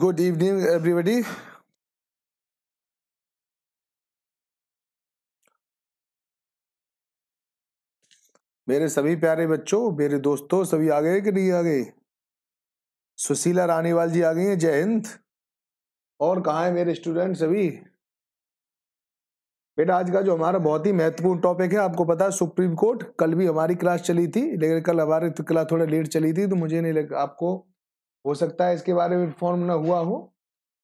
good evening everybody मेरे सभी प्यारे बच्चों मेरे दोस्तों सभी आ गए कि नहीं आ गए सुशीला रानीवाल जी आ गई हैं जय हिंद और कहा है मेरे स्टूडेंट सभी बेटा आज का जो हमारा बहुत ही महत्वपूर्ण टॉपिक है आपको पता है सुप्रीम कोर्ट कल भी हमारी क्लास चली थी लेकिन कल हमारी क्लास थोड़ा लेट चली थी तो मुझे नहीं लगा आपको हो सकता है इसके बारे में इन्फॉर्म ना हुआ हो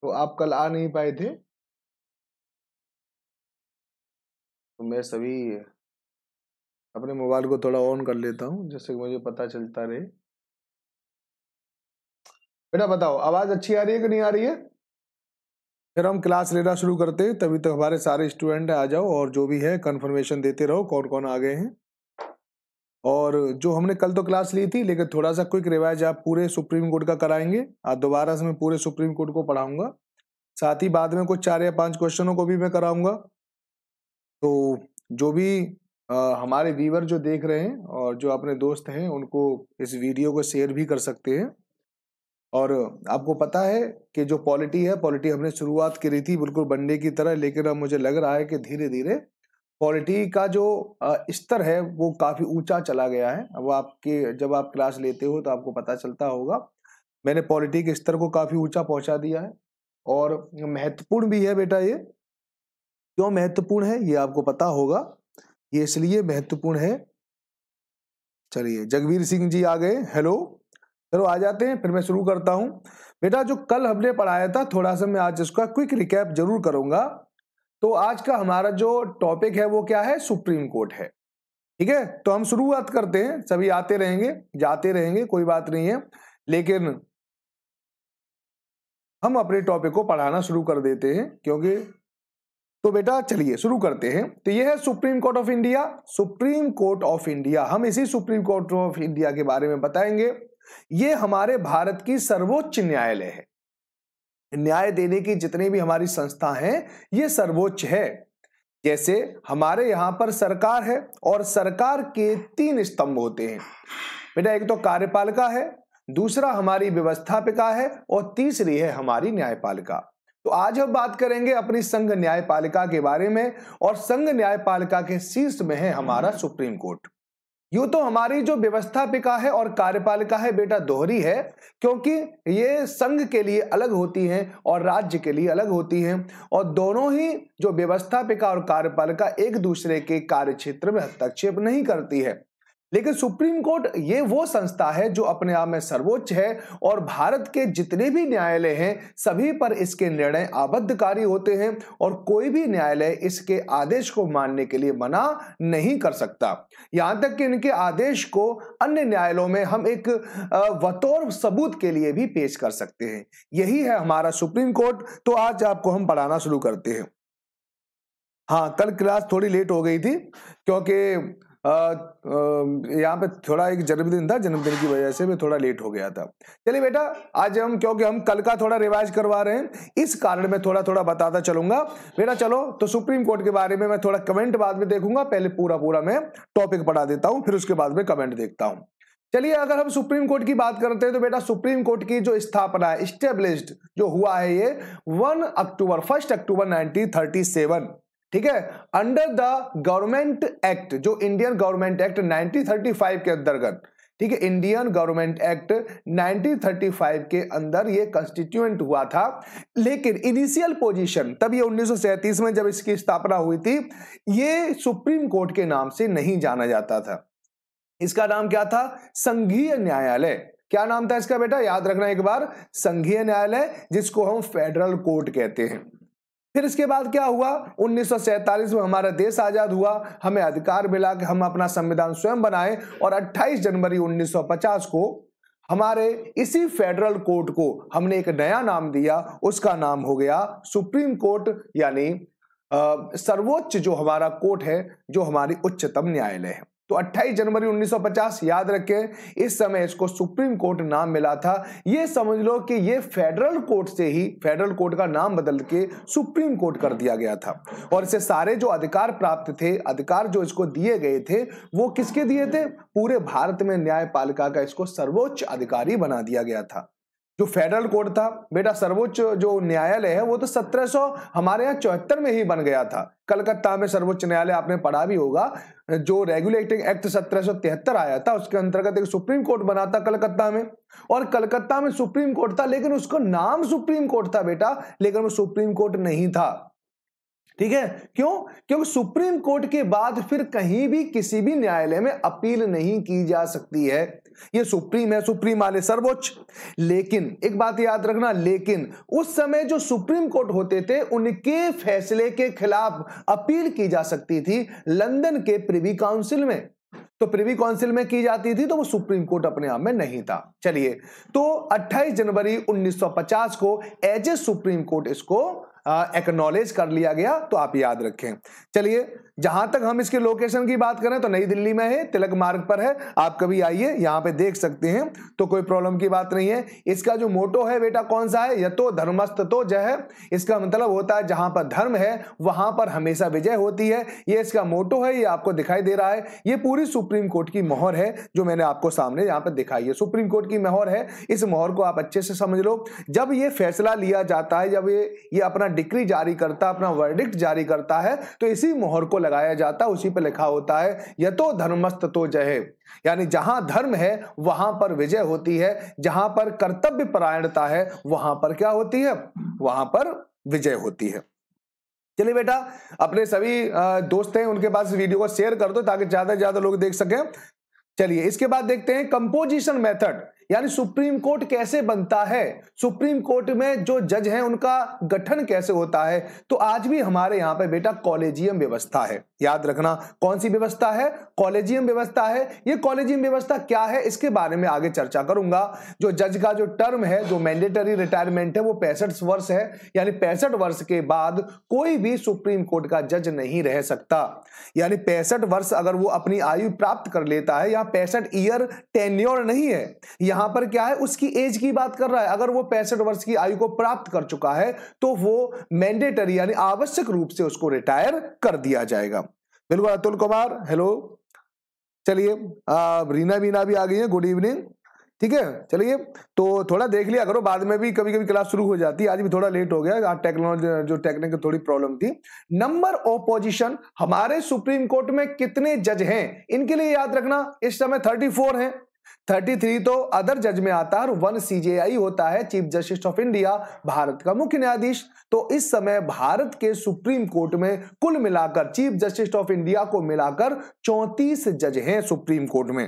तो आप कल आ नहीं पाए थे तो मैं सभी अपने मोबाइल को थोड़ा ऑन कर लेता हूँ जिससे मुझे पता चलता रहे बेटा बताओ आवाज अच्छी आ रही है कि नहीं आ रही है फिर हम क्लास लेना शुरू करते हैं तभी तक तो हमारे सारे स्टूडेंट आ जाओ और जो भी है कंफर्मेशन देते रहो कौन कौन आ गए हैं और जो हमने कल तो क्लास ली थी लेकिन थोड़ा सा क्विक रिवाइज आप पूरे सुप्रीम कोर्ट का कराएंगे आज दोबारा से मैं पूरे सुप्रीम कोर्ट को पढ़ाऊंगा साथ ही बाद में कुछ चार या पांच क्वेश्चनों को भी मैं कराऊंगा तो जो भी आ, हमारे व्यूवर जो देख रहे हैं और जो अपने दोस्त हैं उनको इस वीडियो को शेयर भी कर सकते हैं और आपको पता है कि जो पॉलिटी है पॉलिटी हमने शुरुआत करी थी बिल्कुल बंडे की तरह लेकिन अब मुझे लग रहा है कि धीरे धीरे क्वालिटी का जो स्तर है वो काफ़ी ऊंचा चला गया है अब आपके जब आप क्लास लेते हो तो आपको पता चलता होगा मैंने पॉलिटी के स्तर को काफ़ी ऊंचा पहुंचा दिया है और महत्वपूर्ण भी है बेटा ये क्यों महत्वपूर्ण है ये आपको पता होगा ये इसलिए महत्वपूर्ण है चलिए जगवीर सिंह जी आ गए हेलो चलो आ जाते हैं फिर मैं शुरू करता हूँ बेटा जो कल हमने पढ़ाया था थोड़ा सा मैं आज इसका क्विक रिकैप जरूर करूंगा तो आज का हमारा जो टॉपिक है वो क्या है सुप्रीम कोर्ट है ठीक है तो हम शुरुआत करते हैं सभी आते रहेंगे जाते रहेंगे कोई बात नहीं है लेकिन हम अपने टॉपिक को पढ़ाना शुरू कर देते हैं क्योंकि तो बेटा चलिए शुरू करते हैं तो यह है Supreme Court of India Supreme Court of India हम इसी सुप्रीम कोर्ट ऑफ इंडिया के बारे में बताएंगे ये हमारे भारत की सर्वोच्च न्यायालय है न्याय देने की जितनी भी हमारी संस्था हैं ये सर्वोच्च है जैसे हमारे यहाँ पर सरकार है और सरकार के तीन स्तंभ होते हैं बेटा एक तो कार्यपालिका है दूसरा हमारी व्यवस्थापिका है और तीसरी है हमारी न्यायपालिका तो आज हम बात करेंगे अपनी संघ न्यायपालिका के बारे में और संघ न्यायपालिका के शीर्ष में है हमारा सुप्रीम कोर्ट यू तो हमारी जो व्यवस्थापिका है और कार्यपालिका है बेटा दोहरी है क्योंकि ये संघ के लिए अलग होती हैं और राज्य के लिए अलग होती हैं और दोनों ही जो व्यवस्थापिका और कार्यपालिका एक दूसरे के कार्य क्षेत्र में हस्तक्षेप नहीं करती है लेकिन सुप्रीम कोर्ट ये वो संस्था है जो अपने आप में सर्वोच्च है और भारत के जितने भी न्यायालय हैं सभी पर इसके निर्णय आबद्धकारी होते हैं और कोई भी न्यायालय इसके आदेश को मानने के लिए मना नहीं कर सकता यहां तक कि इनके आदेश को अन्य न्यायालयों में हम एक बतौर सबूत के लिए भी पेश कर सकते हैं यही है हमारा सुप्रीम कोर्ट तो आज आपको हम पढ़ाना शुरू करते हैं हाँ कल क्लास थोड़ी लेट हो गई थी क्योंकि यहाँ पे थोड़ा एक जन्मदिन था जन्मदिन की वजह से मैं थोड़ा लेट हो गया था चलिए बेटा आज हम क्योंकि हम कल का थोड़ा रिवाइज करवा रहे हैं इस कारण मैं थोड़ा थोड़ा बताता चलूंगा बेटा चलो तो सुप्रीम कोर्ट के बारे में मैं थोड़ा कमेंट बाद में देखूंगा पहले पूरा पूरा मैं टॉपिक पढ़ा देता हूँ फिर उसके बाद में कमेंट देखता हूँ चलिए अगर हम सुप्रीम कोर्ट की बात करते हैं तो बेटा सुप्रीम कोर्ट की जो स्थापना है स्टेब्लिश जो हुआ है ये one October first October nineteen ठीक है अंडर द गवर्नमेंट एक्ट जो इंडियन गवर्नमेंट एक्ट 1935 के अंतर्गत ठीक है इंडियन गवर्नमेंट एक्ट 1935 के अंदर ये कंस्टिट्यूएंट हुआ था लेकिन इनिशियल पोजीशन तब ये 1937 में जब इसकी स्थापना हुई थी ये सुप्रीम कोर्ट के नाम से नहीं जाना जाता था इसका नाम क्या था संघीय न्यायालय क्या नाम था इसका बेटा याद रखना एक बार संघीय न्यायालय जिसको हम फेडरल कोर्ट कहते हैं फिर इसके बाद क्या हुआ उन्नीस में हमारा देश आज़ाद हुआ हमें अधिकार मिला कि हम अपना संविधान स्वयं बनाए और 28 जनवरी 1950 को हमारे इसी फेडरल कोर्ट को हमने एक नया नाम दिया उसका नाम हो गया सुप्रीम कोर्ट यानी सर्वोच्च जो हमारा कोर्ट है जो हमारी उच्चतम न्यायालय है तो 28 जनवरी 1950 याद रखें इस समय इसको सुप्रीम कोर्ट नाम मिला था ये समझ लो कि ये फेडरल कोर्ट से ही फेडरल कोर्ट का नाम बदल के सुप्रीम कोर्ट कर दिया गया था और इसे सारे जो अधिकार प्राप्त थे अधिकार जो इसको दिए गए थे वो किसके दिए थे पूरे भारत में न्यायपालिका का इसको सर्वोच्च अधिकारी बना दिया गया था जो फेडरल कोर्ट था बेटा सर्वोच्च जो न्यायालय है वो तो 1700 हमारे यहाँ चौहत्तर में ही बन गया था कलकत्ता में सर्वोच्च न्यायालय आपने पढ़ा भी होगा जो रेगुलेटिंग एक्ट सत्रह आया था उसके अंतर्गत एक सुप्रीम कोर्ट बना था कलकत्ता में और कलकत्ता में सुप्रीम कोर्ट था लेकिन उसका नाम सुप्रीम कोर्ट था बेटा लेकिन वो सुप्रीम कोर्ट नहीं था ठीक है क्यों क्योंकि सुप्रीम कोर्ट के बाद फिर कहीं भी किसी भी न्यायालय में अपील नहीं की जा सकती है ये सुप्रीम है सुप्रीम वाले सर्वोच्च लेकिन एक बात याद रखना लेकिन उस समय जो सुप्रीम कोर्ट होते थे उनके फैसले के खिलाफ अपील की जा सकती थी लंदन के प्रिवी काउंसिल में तो प्रिवी काउंसिल में की जाती थी तो वो सुप्रीम कोर्ट अपने आप में नहीं था चलिए तो 28 जनवरी 1950 को एज ए सुप्रीम कोर्ट इसको एक्नोलेज कर लिया गया तो आप याद रखें चलिए जहां तक हम इसके लोकेशन की बात करें तो नई दिल्ली में है तिलक मार्ग पर है आप कभी आइए यहां पे देख सकते हैं तो कोई प्रॉब्लम की बात नहीं है इसका जो मोटो है बेटा कौन सा है यतो धर्मस्त तो जय इसका मतलब होता है जहां पर धर्म है वहां पर हमेशा विजय होती है ये इसका मोटो है ये आपको दिखाई दे रहा है ये पूरी सुप्रीम कोर्ट की मोहर है जो मैंने आपको सामने यहाँ पर दिखाई है सुप्रीम कोर्ट की मोहर है इस मोहर को आप अच्छे से समझ लो जब ये फैसला लिया जाता है जब ये ये अपना डिक्री जारी करता है अपना वर्डिक्ट जारी करता है तो इसी मोहर को लगाया जाता है उसी पर लिखा होता है यतो धर्मस्त तो जय यानी जहां धर्म है वहां पर विजय होती है जहां पर कर्तव्य परायणता है वहां पर क्या होती है वहां पर विजय होती है चलिए बेटा अपने सभी दोस्त हैं उनके पास वीडियो को शेयर कर दो ताकि ज्यादा से ज्यादा लोग देख सकें चलिए इसके बाद देखते हैं कंपोजिशन मेथड यानी सुप्रीम कोर्ट कैसे बनता है सुप्रीम कोर्ट में जो जज हैं उनका गठन कैसे होता है तो आज भी हमारे यहाँ पे बेटा कॉलेजियम व्यवस्था है याद रखना कौन सी व्यवस्था है कॉलेजियम व्यवस्था है ये कॉलेजियम व्यवस्था क्या है इसके बारे में आगे चर्चा करूंगा जो जज का जो टर्म है जो मैंडेटरी रिटायरमेंट है वो पैंसठ वर्ष है यानी पैंसठ वर्ष के बाद कोई भी सुप्रीम कोर्ट का जज नहीं रह सकता यानी पैंसठ वर्ष अगर वो अपनी आयु प्राप्त कर लेता है यहाँ पैंसठ ईयर टेन्योर नहीं है यहां पर क्या है उसकी एज की बात कर रहा है अगर वो पैंसठ वर्ष की आयु को प्राप्त कर चुका है तो वो मैंडेटरी यानी आवश्यक रूप से उसको रिटायर कर दिया जाएगा बिल्कुल अतुल कुमार हेलो चलिए रीना बीना भी आ गई है गुड इवनिंग ठीक है चलिए तो थोड़ा देख लिया करो बाद में भी कभी कभी क्लास शुरू हो जाती है आज भी थोड़ा लेट हो गया आज टेक्नोलॉजी जो टेक्निकल थोड़ी प्रॉब्लम थी नंबर ऑपोजिशन हमारे सुप्रीम कोर्ट में कितने जज हैं इनके लिए याद रखना इस समय थर्टी फोर है 33 तो अदर जज में आता है और वन सीजेआई होता है Chief justice of India Bharat का मुख्य न्यायाधीश तो इस समय भारत के सुप्रीम कोर्ट में कुल मिलाकर चीफ जस्टिस ऑफ इंडिया को मिलाकर 34 जज हैं सुप्रीम कोर्ट में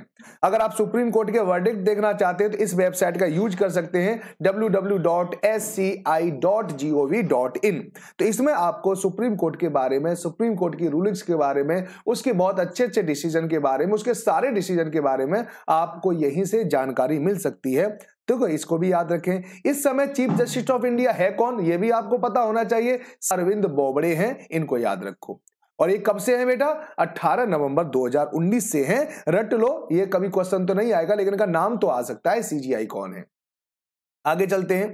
अगर आप सुप्रीम कोर्ट के वर्डिक्ट देखना चाहते हैं तो इस वेबसाइट का यूज कर सकते हैं www.sci.gov.in तो इसमें आपको सुप्रीम कोर्ट के बारे में सुप्रीम कोर्ट की रूलिंग्स के बारे में उसके बहुत अच्छे अच्छे डिसीजन के बारे में उसके सारे डिसीजन के बारे में आपको यहीं से जानकारी मिल सकती है तो इसको भी याद रखें इस समय चीफ जस्टिस ऑफ इंडिया है कौन ये भी आपको पता होना चाहिए अरविंद बोबड़े हैं इनको याद रखो और ये कब से है बेटा 18 नवंबर 2019 से है रट लो ये कभी क्वेश्चन तो नहीं आएगा लेकिन इनका नाम तो आ सकता है सीजीआई कौन है आगे चलते हैं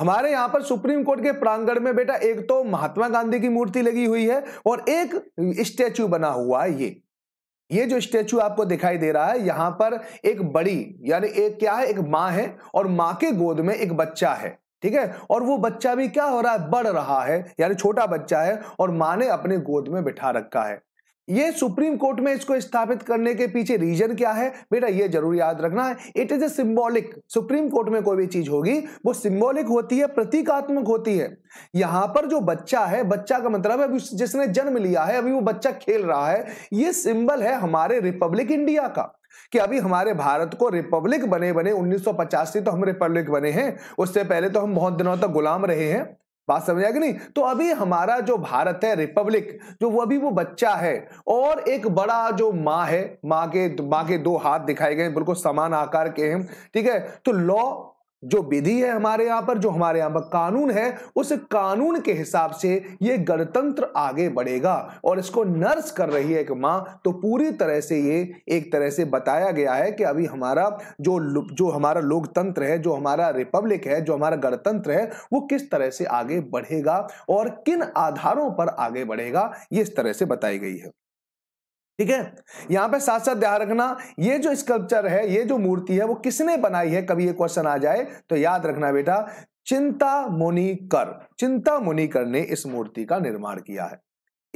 हमारे यहाँ पर सुप्रीम कोर्ट के प्रांगण में बेटा एक तो महात्मा गांधी की मूर्ति लगी हुई है और एक स्टैचू बना हुआ है ये ये जो स्टेचू आपको दिखाई दे रहा है यहां पर एक बड़ी यानी एक क्या है एक माँ है और माँ के गोद में एक बच्चा है ठीक है और वो बच्चा भी क्या हो रहा है बढ़ रहा है यानी छोटा बच्चा है और माँ ने अपने गोद में बिठा रखा है ये सुप्रीम कोर्ट में इसको स्थापित करने के पीछे रीजन क्या है बेटा ये जरूर याद रखना है it is a symbolic Supreme Court में कोई भी चीज होगी वो सिंबॉलिक होती है प्रतीकात्मक होती है यहां पर जो बच्चा है बच्चा का मतलब है जिसने जन्म लिया है अभी वो बच्चा खेल रहा है ये सिंबल है हमारे रिपब्लिक इंडिया का कि अभी हमारे भारत को रिपब्लिक बने बने उन्नीस तो हम रिपब्लिक बने हैं उससे पहले तो हम बहुत दिनों तक गुलाम रहे हैं बात समझ आएगी नहीं तो अभी हमारा जो भारत है रिपब्लिक जो वो अभी वो बच्चा है और एक बड़ा जो माँ है माँ के माँ के दो हाथ दिखाए गए बिल्कुल समान आकार के हैं ठीक है तो लॉ जो विधि है हमारे यहाँ पर जो हमारे यहाँ पर कानून है उस कानून के हिसाब से ये गणतंत्र आगे बढ़ेगा और इसको नर्स कर रही है एक माँ तो पूरी तरह से ये एक तरह से बताया गया है कि अभी हमारा जो जो हमारा लोकतंत्र है जो हमारा रिपब्लिक है जो हमारा गणतंत्र है वो किस तरह से आगे बढ़ेगा और किन आधारों पर आगे बढ़ेगा ये इस तरह से बताई गई है ठीक है यहां पे साथ साथ ध्यान रखना ये जो स्कल्पचर है ये जो मूर्ति है वो किसने बनाई है कभी ये क्वेश्चन आ जाए तो याद रखना बेटा चिंता मुनि कर चिंता मुनि कर ने इस मूर्ति का निर्माण किया है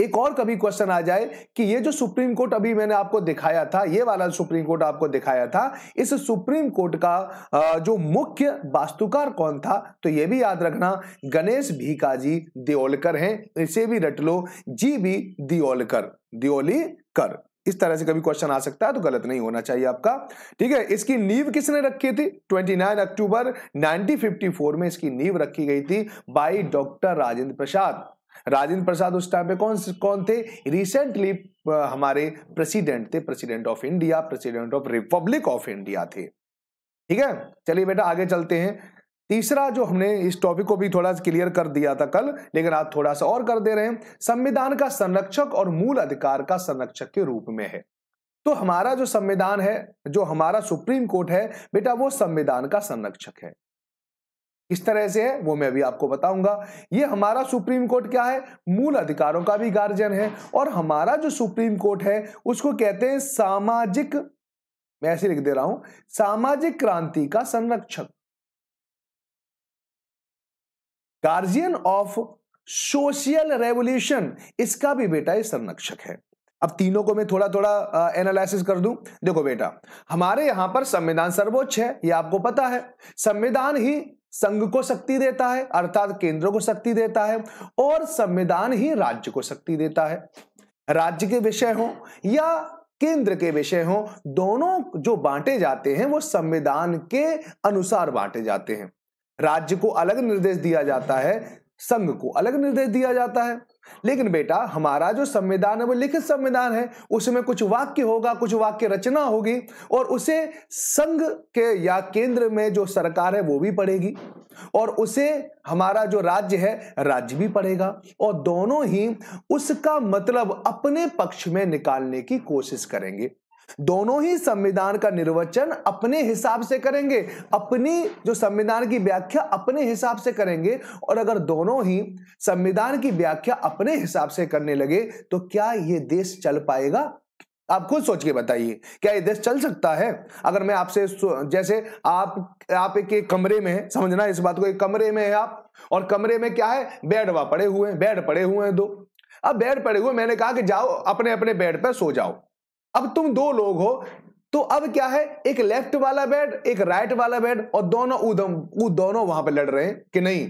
एक और कभी क्वेश्चन आ जाए कि ये जो सुप्रीम कोर्ट अभी मैंने आपको दिखाया था ये वाला सुप्रीम कोर्ट आपको दिखाया था इस सुप्रीम कोर्ट का जो मुख्य वास्तुकार कौन था तो ये भी याद रखना गणेश भीकाजी दियोलकर हैं इसे भी रट लो जी भी दियोलकर दियोली कर इस तरह से कभी क्वेश्चन आ सकता है तो गलत नहीं होना चाहिए आपका ठीक है इसकी नींव किसने रखी थी 29 अक्टूबर 1954 में इसकी नींव रखी गई थी बाई डॉक्टर राजेंद्र प्रसाद राजेंद्र प्रसाद उस टाइम पे कौन कौन थे रिसेंटली हमारे प्रेसिडेंट थे president of India president of republic of India थे ठीक है चलिए बेटा आगे चलते हैं तीसरा जो हमने इस टॉपिक को भी थोड़ा सा क्लियर कर दिया था कल लेकिन आज थोड़ा सा और कर दे रहे हैं संविधान का संरक्षक और मूल अधिकार का संरक्षक के रूप में है तो हमारा जो संविधान है जो हमारा सुप्रीम कोर्ट है बेटा वो संविधान का संरक्षक है किस तरह से है वो मैं अभी आपको बताऊंगा ये हमारा सुप्रीम कोर्ट क्या है मूल अधिकारों का भी गार्जियन है और हमारा जो सुप्रीम कोर्ट है उसको कहते हैं सामाजिक मैं ऐसे लिख दे रहा हूं सामाजिक क्रांति का संरक्षक गार्जियन ऑफ सोशियल रेवोल्यूशन इसका भी बेटा ये संरक्षक है अब तीनों को मैं थोड़ा थोड़ा एनालिसिस कर दूं देखो बेटा हमारे यहाँ पर संविधान सर्वोच्च है ये आपको पता है संविधान ही संघ को शक्ति देता है अर्थात केंद्र को शक्ति देता है और संविधान ही राज्य को शक्ति देता है राज्य के विषय हो या केंद्र के विषय हो दोनों जो बांटे जाते हैं वो संविधान के अनुसार बांटे जाते हैं राज्य को अलग निर्देश दिया जाता है संघ को अलग निर्देश दिया जाता है लेकिन बेटा हमारा जो संविधान है वो लिखित संविधान है उसमें कुछ वाक्य होगा कुछ वाक्य रचना होगी और उसे संघ के या केंद्र में जो सरकार है वो भी पढ़ेगी और उसे हमारा जो राज्य है राज्य भी पढ़ेगा और दोनों ही उसका मतलब अपने पक्ष में निकालने की कोशिश करेंगे दोनों ही संविधान का निर्वचन अपने हिसाब से करेंगे अपनी जो संविधान की व्याख्या अपने हिसाब से करेंगे और अगर दोनों ही संविधान की व्याख्या अपने हिसाब से करने लगे तो क्या ये देश चल पाएगा आप खुद सोच के बताइए क्या ये देश चल सकता है अगर मैं आपसे जैसे आप आप एक, कमरे में है समझना इस बात को एक कमरे में है आप और कमरे में क्या है बेड वहां पड़े हुए हैं बेड पड़े हुए हैं दो अब बेड पड़े हुए मैंने कहा कि जाओ अपने अपने बेड पर सो जाओ अब तुम दो लोग हो तो अब क्या है एक लेफ्ट वाला बेड एक राइट वाला बेड और दोनों उदम वो दोनों वहां पर लड़ रहे हैं कि नहीं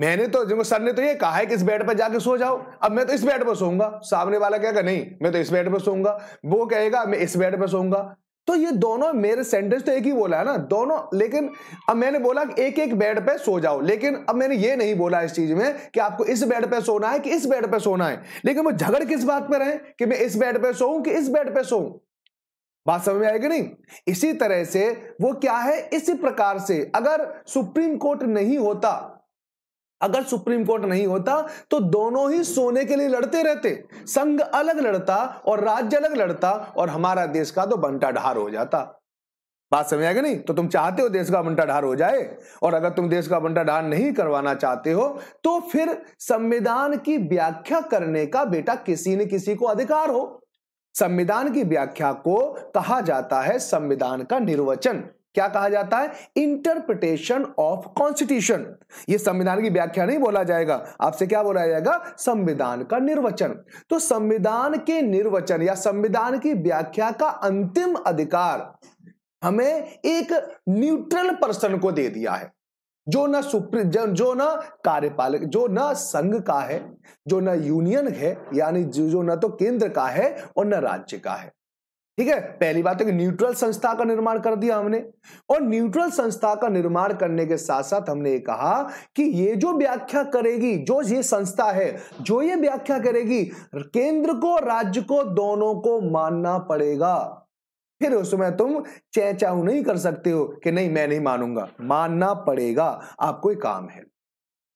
मैंने तो जिनको सर ने तो ये कहा है कि इस बेड पर जाके सो जाओ अब मैं तो इस बेड पर सोऊंगा सामने वाला कहेगा नहीं मैं तो इस बेड पर सोऊंगा वो कहेगा मैं इस बेड पर सोऊंगा तो ये दोनों मेरे सेंटेंस तो एक ही बोला है ना दोनों लेकिन अब मैंने बोला एक एक बेड पे सो जाओ लेकिन अब मैंने ये नहीं बोला इस चीज में कि आपको इस बेड पे सोना है कि इस बेड पे सोना है लेकिन वो झगड़ किस बात पे रहे कि मैं इस बेड पे सोऊं कि इस बेड पे सोऊं बात समझ में आएगी नहीं इसी तरह से वो क्या है इसी प्रकार से अगर सुप्रीम कोर्ट नहीं होता अगर सुप्रीम कोर्ट नहीं होता तो दोनों ही सोने के लिए लड़ते रहते संघ अलग लड़ता और राज्य अलग लड़ता और हमारा देश का तो बंटा ढार हो जाता बात समझ आएगा नहीं तो तुम चाहते हो देश का बंटा ढार हो जाए और अगर तुम देश का बंटा ढार नहीं करवाना चाहते हो तो फिर संविधान की व्याख्या करने का बेटा किसी न किसी को अधिकार हो संविधान की व्याख्या को कहा जाता है संविधान का निर्वचन क्या कहा जाता है इंटरप्रिटेशन ऑफ कॉन्स्टिट्यूशन ये संविधान की व्याख्या नहीं बोला जाएगा आपसे क्या बोला जाएगा संविधान का निर्वचन तो संविधान के निर्वचन या संविधान की व्याख्या का अंतिम अधिकार हमें एक न्यूट्रल पर्सन को दे दिया है जो ना सुप्रीम जो ना कार्यपालक जो ना संघ का है जो ना यूनियन है यानी जो न तो केंद्र का है और न राज्य का है ठीक है पहली बात है तो कि न्यूट्रल संस्था का निर्माण कर दिया हमने और न्यूट्रल संस्था का निर्माण करने के साथ साथ हमने ये कहा कि ये जो व्याख्या करेगी जो ये संस्था है जो ये व्याख्या करेगी केंद्र को राज्य को दोनों को मानना पड़ेगा फिर उसमें तुम चेचाऊ नहीं कर सकते हो कि नहीं मैं नहीं मानूंगा मानना पड़ेगा आपको एक काम है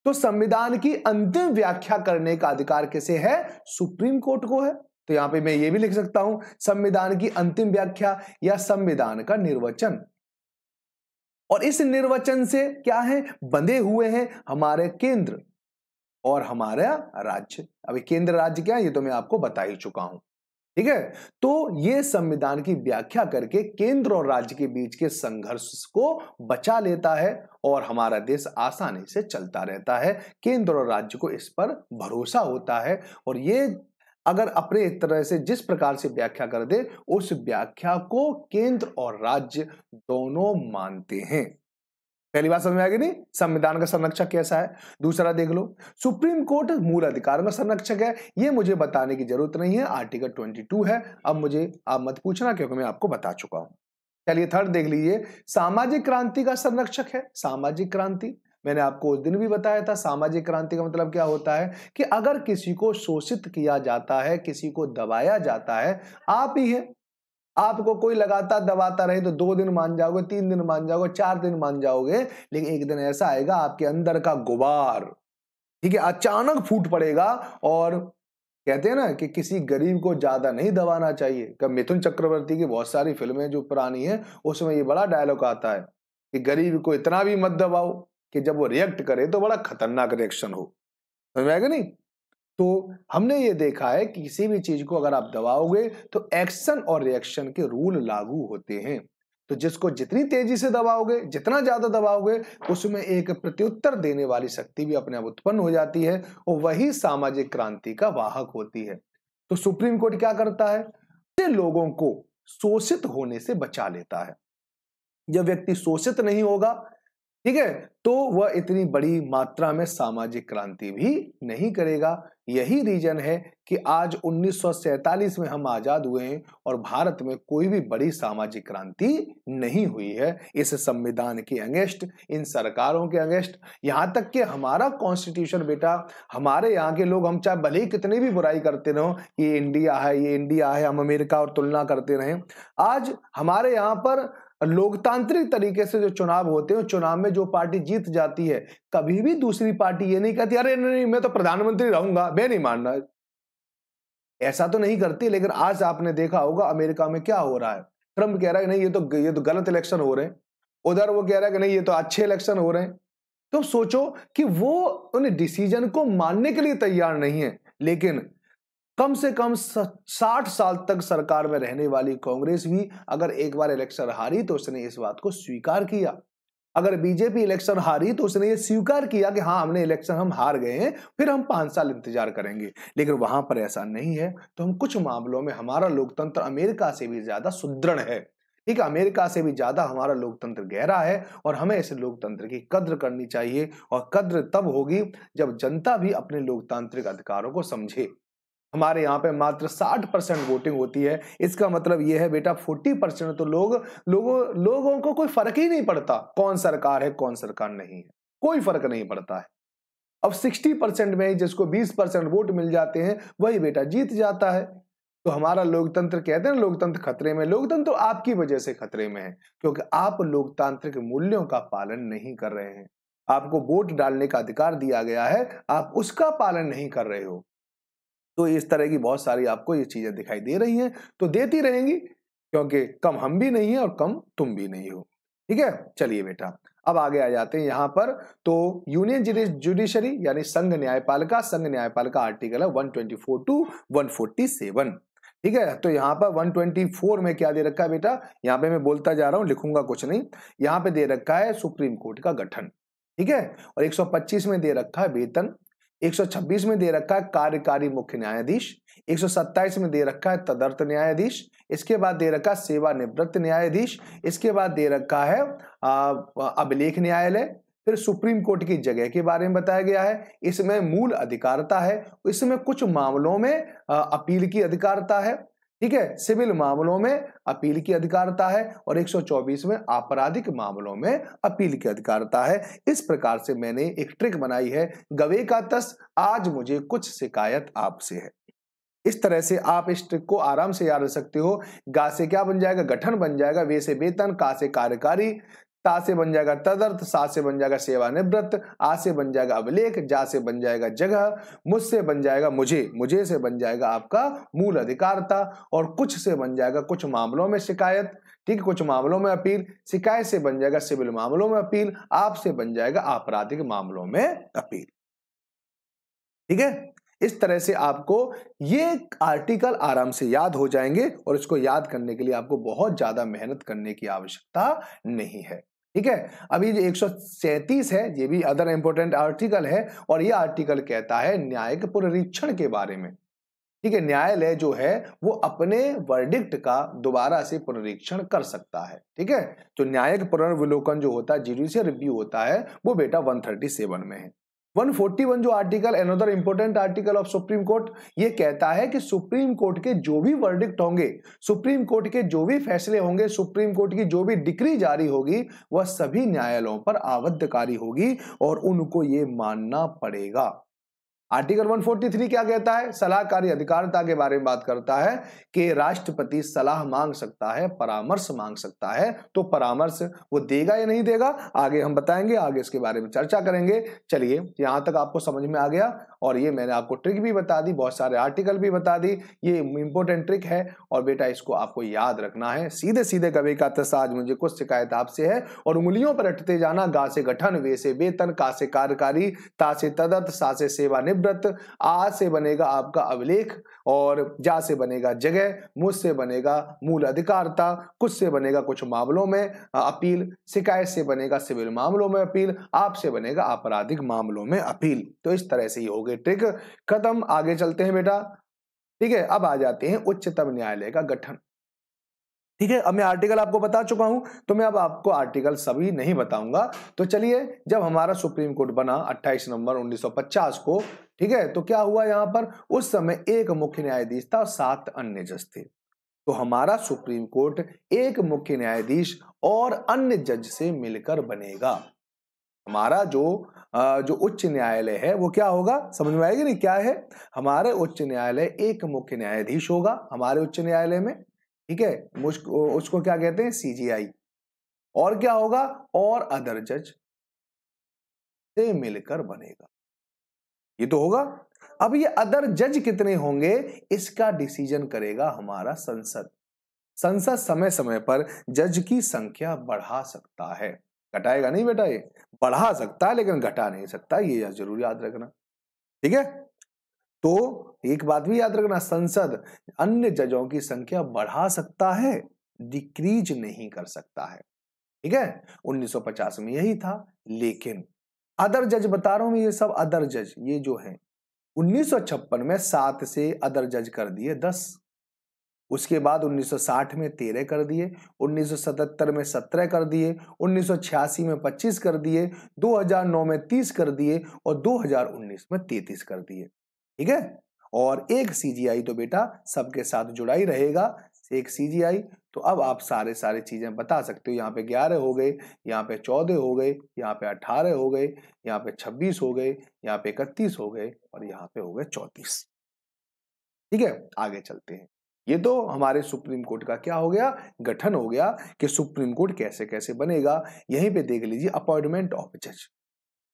तो संविधान की अंतिम व्याख्या करने का अधिकार किसे है सुप्रीम कोर्ट को है तो यहां पे मैं ये भी लिख सकता हूं संविधान की अंतिम व्याख्या या संविधान का निर्वचन और इस निर्वचन से क्या है बंधे हुए हैं हमारे केंद्र और हमारा राज्य अभी केंद्र राज्य क्या है ये तो मैं आपको बता ही चुका हूं ठीक है तो ये संविधान की व्याख्या करके केंद्र और राज्य के बीच के संघर्ष को बचा लेता है और हमारा देश आसानी से चलता रहता है केंद्र और राज्य को इस पर भरोसा होता है और ये अगर अपने तरह से जिस प्रकार से व्याख्या कर दे उस व्याख्या को केंद्र और राज्य दोनों मानते हैं पहली बात समझ में आएगी नहीं संविधान का संरक्षक कैसा है दूसरा देख लो सुप्रीम कोर्ट मूल अधिकारों का संरक्षक है ये मुझे बताने की जरूरत नहीं है आर्टिकल 22 है अब मुझे आप मत पूछना क्योंकि मैं आपको बता चुका हूं चलिए थर्ड देख लीजिए सामाजिक क्रांति का संरक्षक है सामाजिक क्रांति मैंने आपको उस दिन भी बताया था सामाजिक क्रांति का मतलब क्या होता है कि अगर किसी को शोषित किया जाता है किसी को दबाया जाता है आप ही है आपको कोई लगातार दबाता रहे तो दो दिन मान जाओगे तीन दिन मान जाओगे चार दिन मान जाओगे लेकिन एक दिन ऐसा आएगा आपके अंदर का गुबार ठीक है अचानक फूट पड़ेगा और कहते हैं ना कि किसी गरीब को ज्यादा नहीं दबाना चाहिए मिथुन चक्रवर्ती की बहुत सारी फिल्में जो पुरानी है उसमें ये बड़ा डायलॉग आता है कि गरीब को इतना भी मत दबाओ कि जब वो रिएक्ट करे तो बड़ा खतरनाक रिएक्शन हो समझ में आएगा नहीं तो हमने ये देखा है कि किसी भी चीज को अगर आप दबाओगे तो एक्शन और रिएक्शन के रूल लागू होते हैं तो जिसको जितनी तेजी से दबाओगे जितना ज्यादा दबाओगे उसमें एक प्रत्युत्तर देने वाली शक्ति भी अपने आप उत्पन्न हो जाती है और वही सामाजिक क्रांति का वाहक होती है तो सुप्रीम कोर्ट क्या करता है लोगों को शोषित होने से बचा लेता है जब व्यक्ति शोषित नहीं होगा ठीक है तो वह इतनी बड़ी मात्रा में सामाजिक क्रांति भी नहीं करेगा यही रीजन है कि आज 1947 में हम आज़ाद हुए हैं और भारत में कोई भी बड़ी सामाजिक क्रांति नहीं हुई है इस संविधान के अगेंस्ट इन सरकारों के अगेंस्ट यहाँ तक कि हमारा कॉन्स्टिट्यूशन बेटा हमारे यहाँ के लोग हम चाहे भले ही कितनी भी बुराई करते रहो ये इंडिया है ये इंडिया है हम अमेरिका और तुलना करते रहे आज हमारे यहाँ पर लोकतांत्रिक तरीके से जो चुनाव होते हैं चुनाव में जो पार्टी जीत जाती है कभी भी दूसरी पार्टी ये नहीं कहती अरे नहीं मैं तो प्रधानमंत्री रहूंगा मैं नहीं मानना ऐसा तो नहीं करती लेकिन आज आपने देखा होगा अमेरिका में क्या हो रहा है ट्रंप कह रहा है नहीं ये तो ये तो गलत इलेक्शन हो रहे हैं उधर वो कह रहा है कि नहीं ये तो अच्छे इलेक्शन हो रहे हैं तो सोचो कि वो उन डिसीजन को मानने के लिए तैयार नहीं है लेकिन कम से कम 60 साल तक सरकार में रहने वाली कांग्रेस भी अगर एक बार इलेक्शन हारी तो उसने इस बात को स्वीकार किया अगर बीजेपी इलेक्शन हारी तो उसने ये स्वीकार किया कि हाँ हमने इलेक्शन हम हार गए हैं फिर हम पांच साल इंतजार करेंगे लेकिन वहां पर ऐसा नहीं है तो हम कुछ मामलों में हमारा लोकतंत्र अमेरिका से भी ज्यादा सुदृढ़ है ठीक है अमेरिका से भी ज्यादा हमारा लोकतंत्र गहरा है और हमें इस लोकतंत्र की कद्र करनी चाहिए और कद्र तब होगी जब जनता भी अपने लोकतांत्रिक अधिकारों को समझे हमारे यहाँ पे मात्र 60 परसेंट वोटिंग होती है इसका मतलब ये है बेटा 40 परसेंट तो लोग लोगों लोगों को कोई फर्क ही नहीं पड़ता कौन सरकार है कौन सरकार नहीं है कोई फर्क नहीं पड़ता है अब 60 परसेंट में जिसको 20 परसेंट वोट मिल जाते हैं वही बेटा जीत जाता है तो हमारा लोकतंत्र कहते हैं लोकतंत्र खतरे में लोकतंत्र तो आपकी वजह से खतरे में है क्योंकि आप लोकतांत्रिक मूल्यों का पालन नहीं कर रहे हैं आपको वोट डालने का अधिकार दिया गया है आप उसका पालन नहीं कर रहे हो तो इस तरह की बहुत सारी आपको ये चीजें दिखाई दे रही हैं तो देती रहेंगी क्योंकि कम हम भी नहीं है और कम तुम भी नहीं हो ठीक है चलिए बेटा अब आगे आ जाते हैं यहाँ पर तो यूनियन जुडिशरी यानी संघ न्यायपालिका संघ न्यायपालिका आर्टिकल है वन टू वन ठीक है तो यहाँ पर 124 में क्या दे रखा है बेटा यहाँ पे मैं बोलता जा रहा हूँ लिखूंगा कुछ नहीं यहाँ पे दे रखा है सुप्रीम कोर्ट का गठन ठीक है और 125 में दे रखा है वेतन 126 में दे रखा है कार्यकारी मुख्य न्यायाधीश 127 में दे रखा है तदर्थ न्यायाधीश इसके बाद दे रखा है सेवानिवृत्त न्यायाधीश इसके बाद दे रखा है अभिलेख न्यायालय फिर सुप्रीम कोर्ट की जगह के बारे में बताया गया है इसमें मूल अधिकारता है इसमें कुछ मामलों में अपील की अधिकारता है ठीक है सिविल मामलों में अपील की अधिकारता है और 124 में आपराधिक मामलों में अपील की अधिकारता है इस प्रकार से मैंने एक ट्रिक बनाई है गवे का तस आज मुझे कुछ शिकायत आपसे है इस तरह से आप इस ट्रिक को आराम से याद रख सकते हो गा से क्या बन जाएगा गठन बन जाएगा वे से वेतन का से कार्यकारी ता से बन जाएगा तदर्थ सा से बन जाएगा सेवानिवृत्त आ से बन जाएगा अभिलेख जा से बन जाएगा जगह मुझसे बन जाएगा मुझे मुझे से बन जाएगा आपका मूल अधिकारता और कुछ से बन जाएगा कुछ मामलों में शिकायत ठीक है कुछ मामलों में अपील शिकायत से बन जाएगा सिविल मामलों में अपील आपसे बन जाएगा आपराधिक मामलों में अपील ठीक है इस तरह से आपको ये आर्टिकल आराम से याद हो जाएंगे और इसको याद करने के लिए आपको बहुत ज्यादा मेहनत करने की आवश्यकता नहीं है ठीक है अभी जो एक है ये भी अदर इंपोर्टेंट आर्टिकल है और ये आर्टिकल कहता है न्याय के पुनरीक्षण के बारे में ठीक है न्यायालय जो है वो अपने वर्डिक्ट का दोबारा से पुनरीक्षण कर सकता है ठीक है तो न्यायिक पुनर्विलोकन जो होता है जुडिशियल रिव्यू होता है वो बेटा 137 में है 141 जो article another important article of Supreme Court ये कहता है कि सुप्रीम कोर्ट के जो भी वर्डिक्ट होंगे सुप्रीम कोर्ट के जो भी फैसले होंगे सुप्रीम कोर्ट की जो भी डिक्री जारी होगी वह सभी न्यायालयों पर आबद्धकारी होगी और उनको ये मानना पड़ेगा आर्टिकल 143 क्या कहता है सलाहकारी अधिकारता के बारे में बात करता है कि राष्ट्रपति सलाह मांग सकता है परामर्श मांग सकता है तो परामर्श वो देगा या नहीं देगा आगे हम बताएंगे आगे इसके बारे में चर्चा करेंगे चलिए यहां तक आपको समझ में आ गया और ये मैंने आपको ट्रिक भी बता दी बहुत सारे आर्टिकल भी बता दी ये इंपॉर्टेंट ट्रिक है और बेटा इसको आपको याद रखना है सीधे सीधे कभी का तसाज मुझे कुछ शिकायत आपसे है और उंगलियों पर अटते जाना गा से गठन वे से वेतन का से कार्यकारी ता से तदत सा से सेवा निभ व्रत आ से बनेगा आपका अभिलेख और जा से बनेगा जगह मुझ से बनेगा मूल अधिकारता कुछ से बनेगा कुछ मामलों में अपील शिकायत से बनेगा सिविल मामलों में अपील आपसे बनेगा आपराधिक मामलों में अपील तो इस तरह से ही हो गए ट्रिक खत्म आगे चलते हैं बेटा ठीक है अब आ जाते हैं उच्चतम न्यायालय का गठन ठीक है अब मैं आर्टिकल आपको बता चुका हूं तो मैं अब आपको आर्टिकल सभी नहीं बताऊंगा तो चलिए जब हमारा सुप्रीम कोर्ट बना 28 नवंबर 1950 को ठीक है तो क्या हुआ यहां पर उस समय एक मुख्य न्यायाधीश था और सात अन्य जज थे तो हमारा सुप्रीम कोर्ट एक मुख्य न्यायाधीश और अन्य जज से मिलकर बनेगा हमारा जो जो उच्च न्यायालय है वो क्या होगा समझ में आएगी नहीं क्या है हमारे उच्च न्यायालय एक मुख्य न्यायाधीश होगा हमारे उच्च न्यायालय में ठीक है उसको क्या कहते हैं सीजीआई और क्या होगा और अदर जज से मिलकर बनेगा ये तो होगा अब ये अदर जज कितने होंगे इसका डिसीजन करेगा हमारा संसद संसद समय समय पर जज की संख्या बढ़ा सकता है घटाएगा नहीं बेटा ये बढ़ा सकता है लेकिन घटा नहीं सकता ये जरूर याद रखना ठीक है तो एक बात भी याद रखना संसद अन्य जजों की संख्या बढ़ा सकता है डिक्रीज नहीं कर सकता है ठीक है 1950 में यही था लेकिन अदर जज बता रहा हूं मैं ये सब अदर जज ये जो है उन्नीस में सात से अदर जज कर दिए दस उसके बाद 1960 में तेरह कर दिए 1977 में सत्रह कर दिए 1986 में पच्चीस कर दिए 2009 में तीस कर दिए और 2019 में तैतीस कर दिए ठीक है और एक सीजीआई तो बेटा सबके साथ जुड़ा ही रहेगा एक सीजीआई तो अब आप सारे सारे चीज़ें बता सकते हो यहाँ पे ग्यारह हो गए यहाँ पे चौदह हो गए यहाँ पे अट्ठारह हो गए यहाँ पे छब्बीस हो गए यहाँ पे इकतीस हो गए और यहाँ पे हो गए चौंतीस ठीक है आगे चलते हैं ये तो हमारे सुप्रीम कोर्ट का क्या हो गया गठन हो गया कि सुप्रीम कोर्ट कैसे कैसे बनेगा यहीं पे देख लीजिए अपॉइंटमेंट ऑफ जज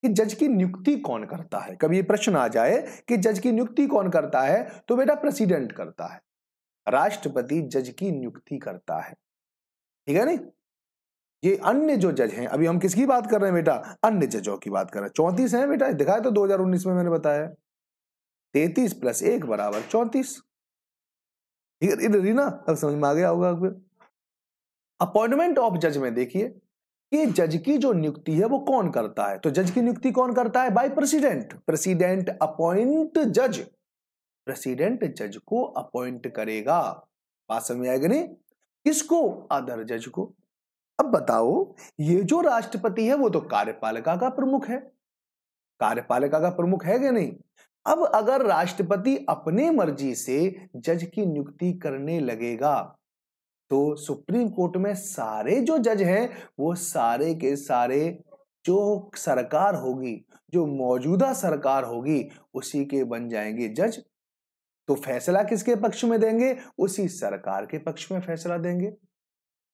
कि जज की नियुक्ति कौन करता है कभी ये प्रश्न आ जाए कि जज की नियुक्ति कौन करता है तो बेटा प्रेसिडेंट करता है राष्ट्रपति जज की नियुक्ति करता है ठीक है नहीं ये अन्य जो जज हैं अभी हम किसकी बात कर रहे हैं बेटा अन्य जजों की बात कर रहे हैं चौंतीस है बेटा दिखाए तो 2019 में मैंने बताया तैतीस प्लस एक बराबर चौंतीस रीना अब समझ में आ गया होगा फिर अपॉइंटमेंट ऑफ जज में देखिए कि जज की जो नियुक्ति है वो कौन करता है तो जज की नियुक्ति कौन करता है बाय प्रेसिडेंट प्रेसिडेंट अपॉइंट जज प्रेसिडेंट जज को अपॉइंट करेगा बात समझ आएगा नहीं किसको अदर जज को अब बताओ ये जो राष्ट्रपति है वो तो कार्यपालिका का प्रमुख है कार्यपालिका का प्रमुख है कि नहीं अब अगर राष्ट्रपति अपने मर्जी से जज की नियुक्ति करने लगेगा तो सुप्रीम कोर्ट में सारे जो जज हैं वो सारे के सारे जो सरकार होगी जो मौजूदा सरकार होगी उसी के बन जाएंगे जज तो फैसला किसके पक्ष में देंगे उसी सरकार के पक्ष में फैसला देंगे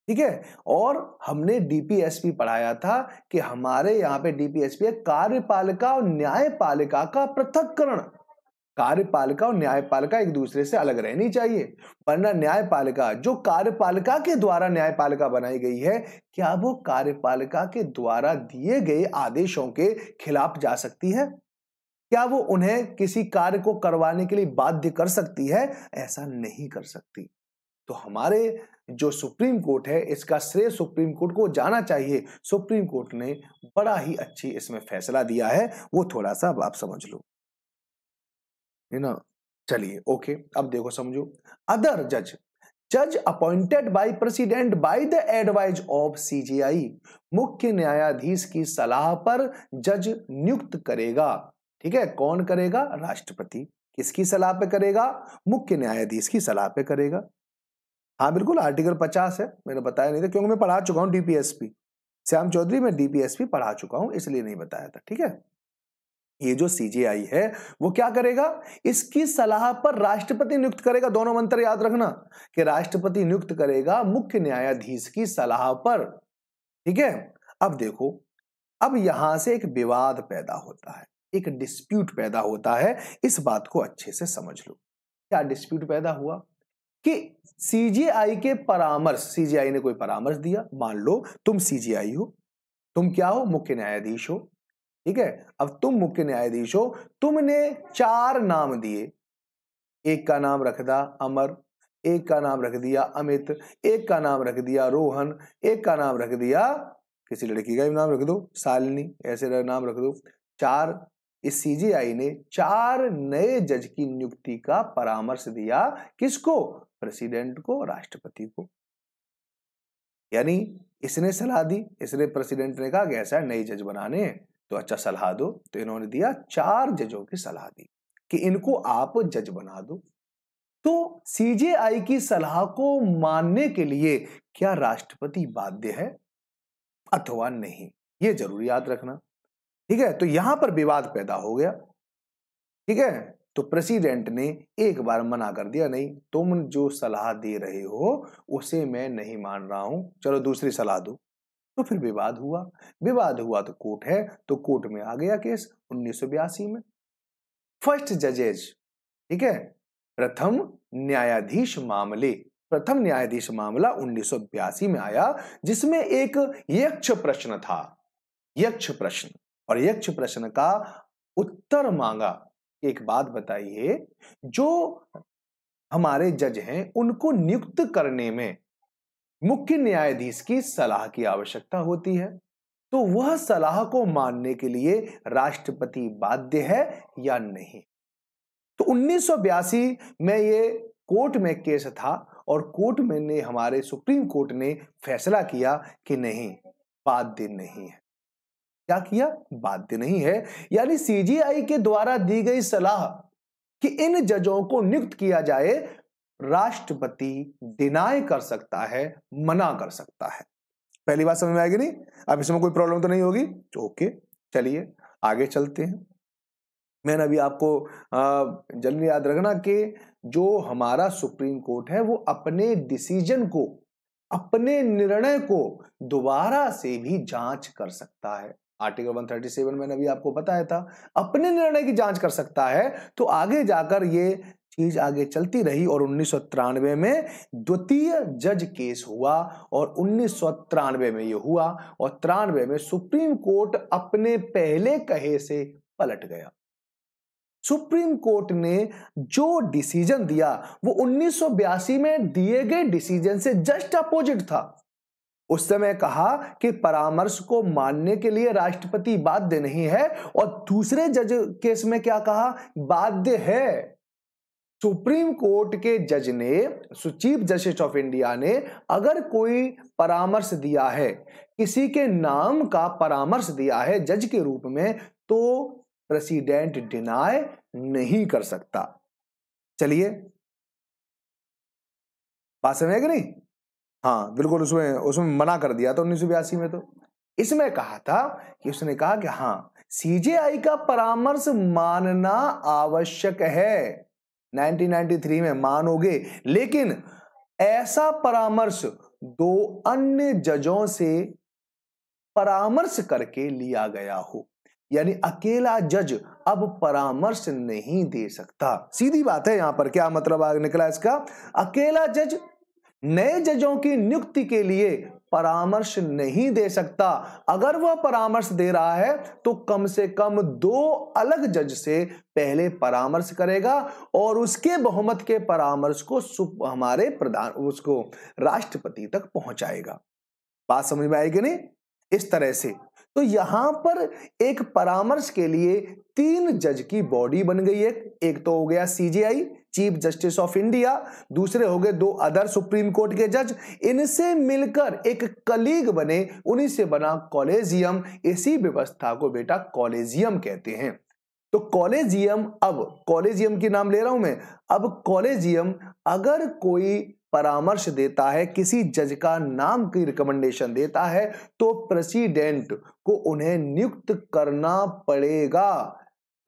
ठीक है और हमने डीपीएसपी पढ़ाया था कि हमारे यहाँ पे डीपीएसपी है कार्यपालिका और न्यायपालिका का पृथककरण कार्यपालिका और न्यायपालिका एक दूसरे से अलग रहनी चाहिए वरना न्यायपालिका जो कार्यपालिका के द्वारा न्यायपालिका बनाई गई है क्या वो कार्यपालिका के द्वारा दिए गए आदेशों के खिलाफ जा सकती है क्या वो उन्हें किसी कार्य को करवाने के लिए बाध्य कर सकती है ऐसा नहीं कर सकती तो हमारे जो सुप्रीम कोर्ट है इसका श्रेय सुप्रीम कोर्ट को जाना चाहिए सुप्रीम कोर्ट ने बड़ा ही अच्छी इसमें फैसला दिया है वो थोड़ा सा आप समझ लो है ना चलिए ओके अब देखो समझो अदर जज जज appointed by president by the advise of CGI मुख्य न्यायाधीश की सलाह पर जज नियुक्त करेगा ठीक है कौन करेगा राष्ट्रपति किसकी सलाह पे करेगा मुख्य न्यायाधीश की सलाह पे करेगा हाँ बिल्कुल आर्टिकल पचास है मैंने बताया नहीं था क्योंकि मैं पढ़ा चुका हूँ डीपीएसपी श्याम चौधरी मैं डीपीएसपी पढ़ा चुका हूं इसलिए नहीं बताया था ठीक है ये जो सीजीआई है वो क्या करेगा इसकी सलाह पर राष्ट्रपति नियुक्त करेगा दोनों मंत्र याद रखना कि राष्ट्रपति नियुक्त करेगा मुख्य न्यायाधीश की सलाह पर ठीक है अब देखो अब यहां से एक विवाद पैदा होता है एक डिस्प्यूट पैदा होता है इस बात को अच्छे से समझ लो क्या डिस्प्यूट पैदा हुआ कि सीजीआई के परामर्श सीजीआई ने कोई परामर्श दिया मान लो तुम सीजीआई हो तुम क्या हो मुख्य न्यायाधीश हो ठीक है अब तुम मुख्य न्यायाधीश हो तुमने चार नाम दिए एक का नाम रख दिया अमर एक का नाम रख दिया अमित एक का नाम रख दिया रोहन एक का नाम रख दिया किसी लड़की का भी नाम रख दो सालनी ऐसे नाम रख दो चार इस सीजीआई ने चार नए जज की नियुक्ति का परामर्श दिया किसको प्रेसिडेंट को राष्ट्रपति को यानी इसने सलाह दी इसने प्रेसिडेंट ने कहा ऐसा नए जज बनाने तो अच्छा सलाह दो तो इन्होंने दिया चार जजों की सलाह दी कि इनको आप जज बना दो तो सीजेआई की सलाह को मानने के लिए क्या राष्ट्रपति बाध्य है अथवा नहीं ये जरूर याद रखना ठीक है तो यहां पर विवाद पैदा हो गया ठीक है तो प्रेसिडेंट ने एक बार मना कर दिया नहीं तुम जो सलाह दे रहे हो उसे मैं नहीं मान रहा हूं चलो दूसरी सलाह दो तो फिर विवाद हुआ विवाद हुआ तो कोर्ट है तो कोर्ट में आ गया केस उन्नीस में फर्स्ट जजेज ठीक है प्रथम न्यायाधीश मामले प्रथम न्यायाधीश मामला उन्नीस में आया जिसमें एक यक्ष प्रश्न था यक्ष प्रश्न और यक्ष प्रश्न का उत्तर मांगा एक बात बताइए जो हमारे जज हैं उनको नियुक्त करने में मुख्य न्यायाधीश की सलाह की आवश्यकता होती है तो वह सलाह को मानने के लिए राष्ट्रपति बाध्य है या नहीं तो उन्नीस में ये कोर्ट में केस था और कोर्ट में ने हमारे सुप्रीम कोर्ट ने फैसला किया कि नहीं बाध्य नहीं है क्या किया बाध्य नहीं है यानी सीजीआई के द्वारा दी गई सलाह कि इन जजों को नियुक्त किया जाए राष्ट्रपति डिनाय कर सकता है मना कर सकता है पहली बात समझ में आएगी नहीं अब इसमें कोई प्रॉब्लम तो नहीं होगी तो ओके चलिए आगे चलते हैं मैंने अभी आपको जल्दी याद रखना कि जो हमारा सुप्रीम कोर्ट है वो अपने डिसीजन को अपने निर्णय को दोबारा से भी जांच कर सकता है आर्टिकल 137 मैंने अभी आपको बताया था अपने निर्णय की जांच कर सकता है तो आगे जाकर ये चीज आगे चलती रही और उन्नीस में द्वितीय जज केस हुआ और उन्नीस में ये हुआ और तिरानवे में सुप्रीम कोर्ट अपने पहले कहे से पलट गया सुप्रीम कोर्ट ने जो डिसीजन दिया वो उन्नीस में दिए गए डिसीजन से जस्ट अपोजिट था उस समय कहा कि परामर्श को मानने के लिए राष्ट्रपति बाध्य नहीं है और दूसरे जज केस में क्या कहा बाध्य है सुप्रीम कोर्ट के जज ने चीफ जस्टिस ऑफ इंडिया ने अगर कोई परामर्श दिया है किसी के नाम का परामर्श दिया है जज के रूप में तो प्रेसिडेंट डिनाय नहीं कर सकता चलिए बात समझ नहीं हाँ बिल्कुल उसमें उसमें मना कर दिया था उन्नीस में तो इसमें कहा था कि उसने कहा कि हाँ सीजेआई का परामर्श मानना आवश्यक है 1993 में मानोगे लेकिन ऐसा परामर्श दो अन्य जजों से परामर्श करके लिया गया हो यानी अकेला जज अब परामर्श नहीं दे सकता सीधी बात है यहां पर क्या मतलब आगे निकला इसका अकेला जज नए जजों की नियुक्ति के लिए परामर्श नहीं दे सकता अगर वह परामर्श दे रहा है तो कम से कम दो अलग जज से पहले परामर्श करेगा और उसके बहुमत के परामर्श को हमारे प्रधान उसको राष्ट्रपति तक पहुंचाएगा बात समझ में आएगी नहीं इस तरह से तो यहां पर एक परामर्श के लिए तीन जज की बॉडी बन गई है एक तो हो गया CGI Chief justice of India दूसरे हो गए दो अदर सुप्रीम कोर्ट के जज इनसे मिलकर एक कलीग बने उन्हीं से बना कॉलेजियम इसी व्यवस्था को बेटा कॉलेजियम कहते हैं तो कॉलेजियम अब कॉलेजियम के नाम ले रहा हूं मैं अब कॉलेजियम अगर कोई परामर्श देता है किसी जज का नाम की रिकमेंडेशन देता है तो प्रेसिडेंट को उन्हें नियुक्त करना पड़ेगा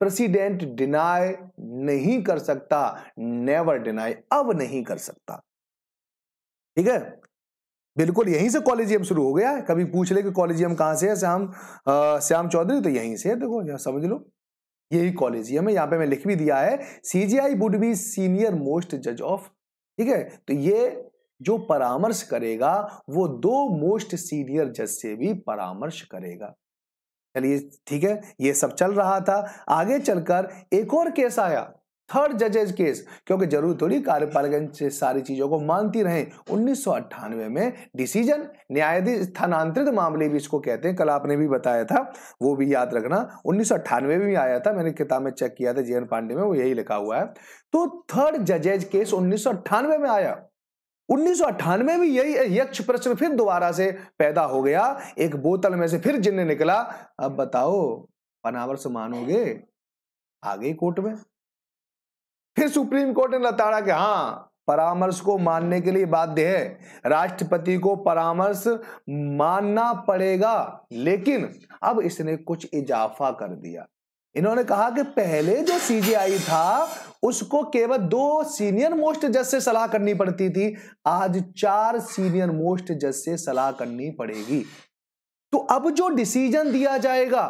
प्रेसिडेंट डिनाय नहीं कर सकता नेवर डिनाई अब नहीं कर सकता ठीक है बिल्कुल यहीं से कॉलेजियम शुरू हो गया है कभी पूछ ले कि कॉलेजियम कहां से है श्याम श्याम चौधरी तो यहीं से है देखो यहां समझ लो यही कॉलेजियम है यहां पे मैं लिख भी दिया है CGI would be senior most जज ऑफ ठीक है तो ये जो परामर्श करेगा वो दो मोस्ट सीनियर जज से भी परामर्श करेगा चलिए ठीक है ये सब चल रहा था आगे चलकर एक और केस आया थर्ड जजेज केस क्योंकि जरूर थोड़ी कार्यपालिका सारी चीजों को मानती रहे उन्नीस में डिसीजन न्यायाधीश स्थानांतरित मामले भी इसको कहते हैं कल आपने भी बताया था वो भी याद रखना उन्नीस में भी आया था मैंने किताब में चेक किया था जीएन पांडे में वो यही लिखा हुआ है तो थर्ड जजेज केस उन्नीस में आया उन्नीस में भी यही यक्ष प्रश्न फिर दोबारा से पैदा हो गया एक बोतल में से फिर जिन्हें निकला अब बताओ से मानोगे आगे कोर्ट में फिर सुप्रीम कोर्ट ने लताड़ा कि हाँ परामर्श को मानने के लिए बाध्य है राष्ट्रपति को परामर्श मानना पड़ेगा लेकिन अब इसने कुछ इजाफा कर दिया इन्होंने कहा कि पहले जो सीजीआई था उसको केवल दो सीनियर मोस्ट जज से सलाह करनी पड़ती थी आज चार सीनियर मोस्ट जज से सलाह करनी पड़ेगी तो अब जो डिसीजन दिया जाएगा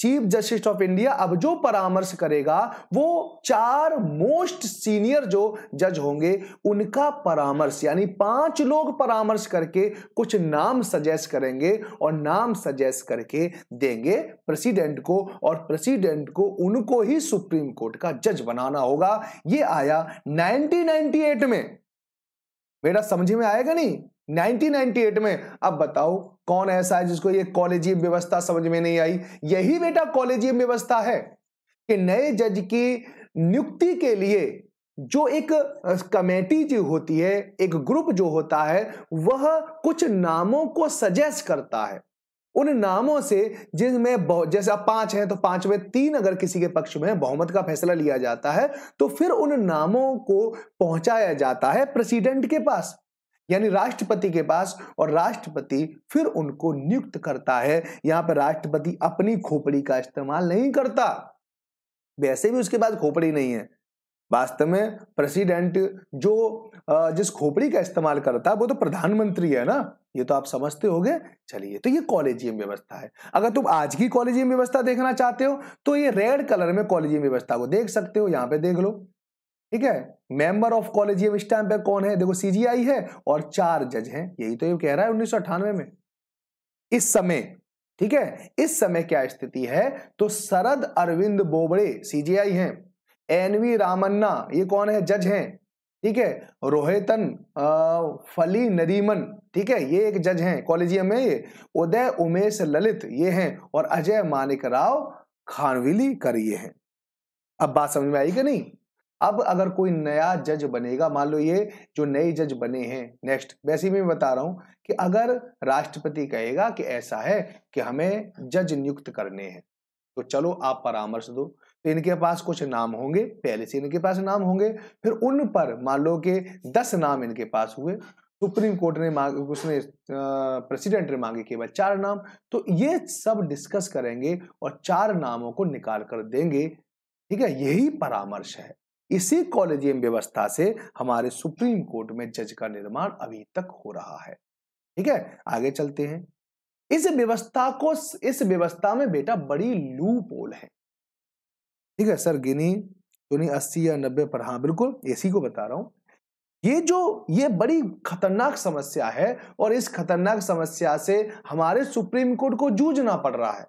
चीफ जस्टिस ऑफ इंडिया अब जो परामर्श करेगा वो चार मोस्ट सीनियर जो जज होंगे उनका परामर्श यानी पांच लोग परामर्श करके कुछ नाम सजेस्ट करेंगे और नाम सजेस्ट करके देंगे प्रेसिडेंट को और प्रेसिडेंट को उनको ही सुप्रीम कोर्ट का जज बनाना होगा ये आया 1998 में मेरा समझ में आएगा नहीं 1998 में अब बताओ कौन ऐसा है जिसको ये कॉलेजी व्यवस्था समझ में नहीं आई यही बेटा कॉलेजी व्यवस्था है कि नए जज की नियुक्ति के लिए जो एक कमेटी जो होती है एक ग्रुप जो होता है वह कुछ नामों को सजेस्ट करता है उन नामों से जिनमें जैसे आप पांच हैं तो पांच में तीन अगर किसी के पक्ष में बहुमत का फैसला लिया जाता है तो फिर उन नामों को पहुंचाया जाता है प्रेसिडेंट के पास यानी राष्ट्रपति के पास और राष्ट्रपति फिर उनको नियुक्त करता है यहां पर राष्ट्रपति अपनी खोपड़ी का इस्तेमाल नहीं करता वैसे भी उसके पास खोपड़ी नहीं है वास्तव में प्रेसिडेंट जो जिस खोपड़ी का इस्तेमाल करता है वो तो प्रधानमंत्री है ना ये तो आप समझते होगे चलिए तो ये कॉलेजियम व्यवस्था है अगर तुम आज की कॉलेजियम व्यवस्था देखना चाहते हो तो ये रेड कलर में कॉलेजियम व्यवस्था को देख सकते हो यहाँ पे देख लो ठीक है मेंबर ऑफ कॉलेजियम इस टाइम पे कौन है देखो सीजीआई है और चार जज हैं यही तो ये कह रहा है उन्नीस में इस समय ठीक है इस समय क्या स्थिति है तो शरद अरविंद बोबड़े सीजीआई हैं एनवी रामन्ना ये कौन है जज हैं ठीक है रोहितन फली नरीमन ठीक है ये एक जज हैं कॉलेजियम में ये उदय उमेश ललित ये हैं और अजय मानिक राव खानविली कर ये हैं अब बात समझ में आई कि नहीं अब अगर कोई नया जज बनेगा मान लो ये जो नए जज बने हैं नेक्स्ट वैसे भी मैं बता रहा हूं कि अगर राष्ट्रपति कहेगा कि ऐसा है कि हमें जज नियुक्त करने हैं तो चलो आप परामर्श दो तो इनके पास कुछ नाम होंगे पहले से इनके पास नाम होंगे फिर उन पर मान लो कि दस नाम इनके पास हुए सुप्रीम कोर्ट ने मांग उसने प्रेसिडेंट ने मांगे केवल चार नाम तो ये सब डिस्कस करेंगे और चार नामों को निकाल कर देंगे ठीक है यही परामर्श है इसी कॉलेजियम व्यवस्था से हमारे सुप्रीम कोर्ट में जज का निर्माण अभी तक हो रहा है ठीक है आगे चलते हैं इस व्यवस्था को इस व्यवस्था में बेटा बड़ी लू पोल है ठीक है सर गिनी यानी अस्सी या नब्बे पर हाँ बिल्कुल इसी को बता रहा हूं ये जो ये बड़ी खतरनाक समस्या है और इस खतरनाक समस्या से हमारे सुप्रीम कोर्ट को जूझना पड़ रहा है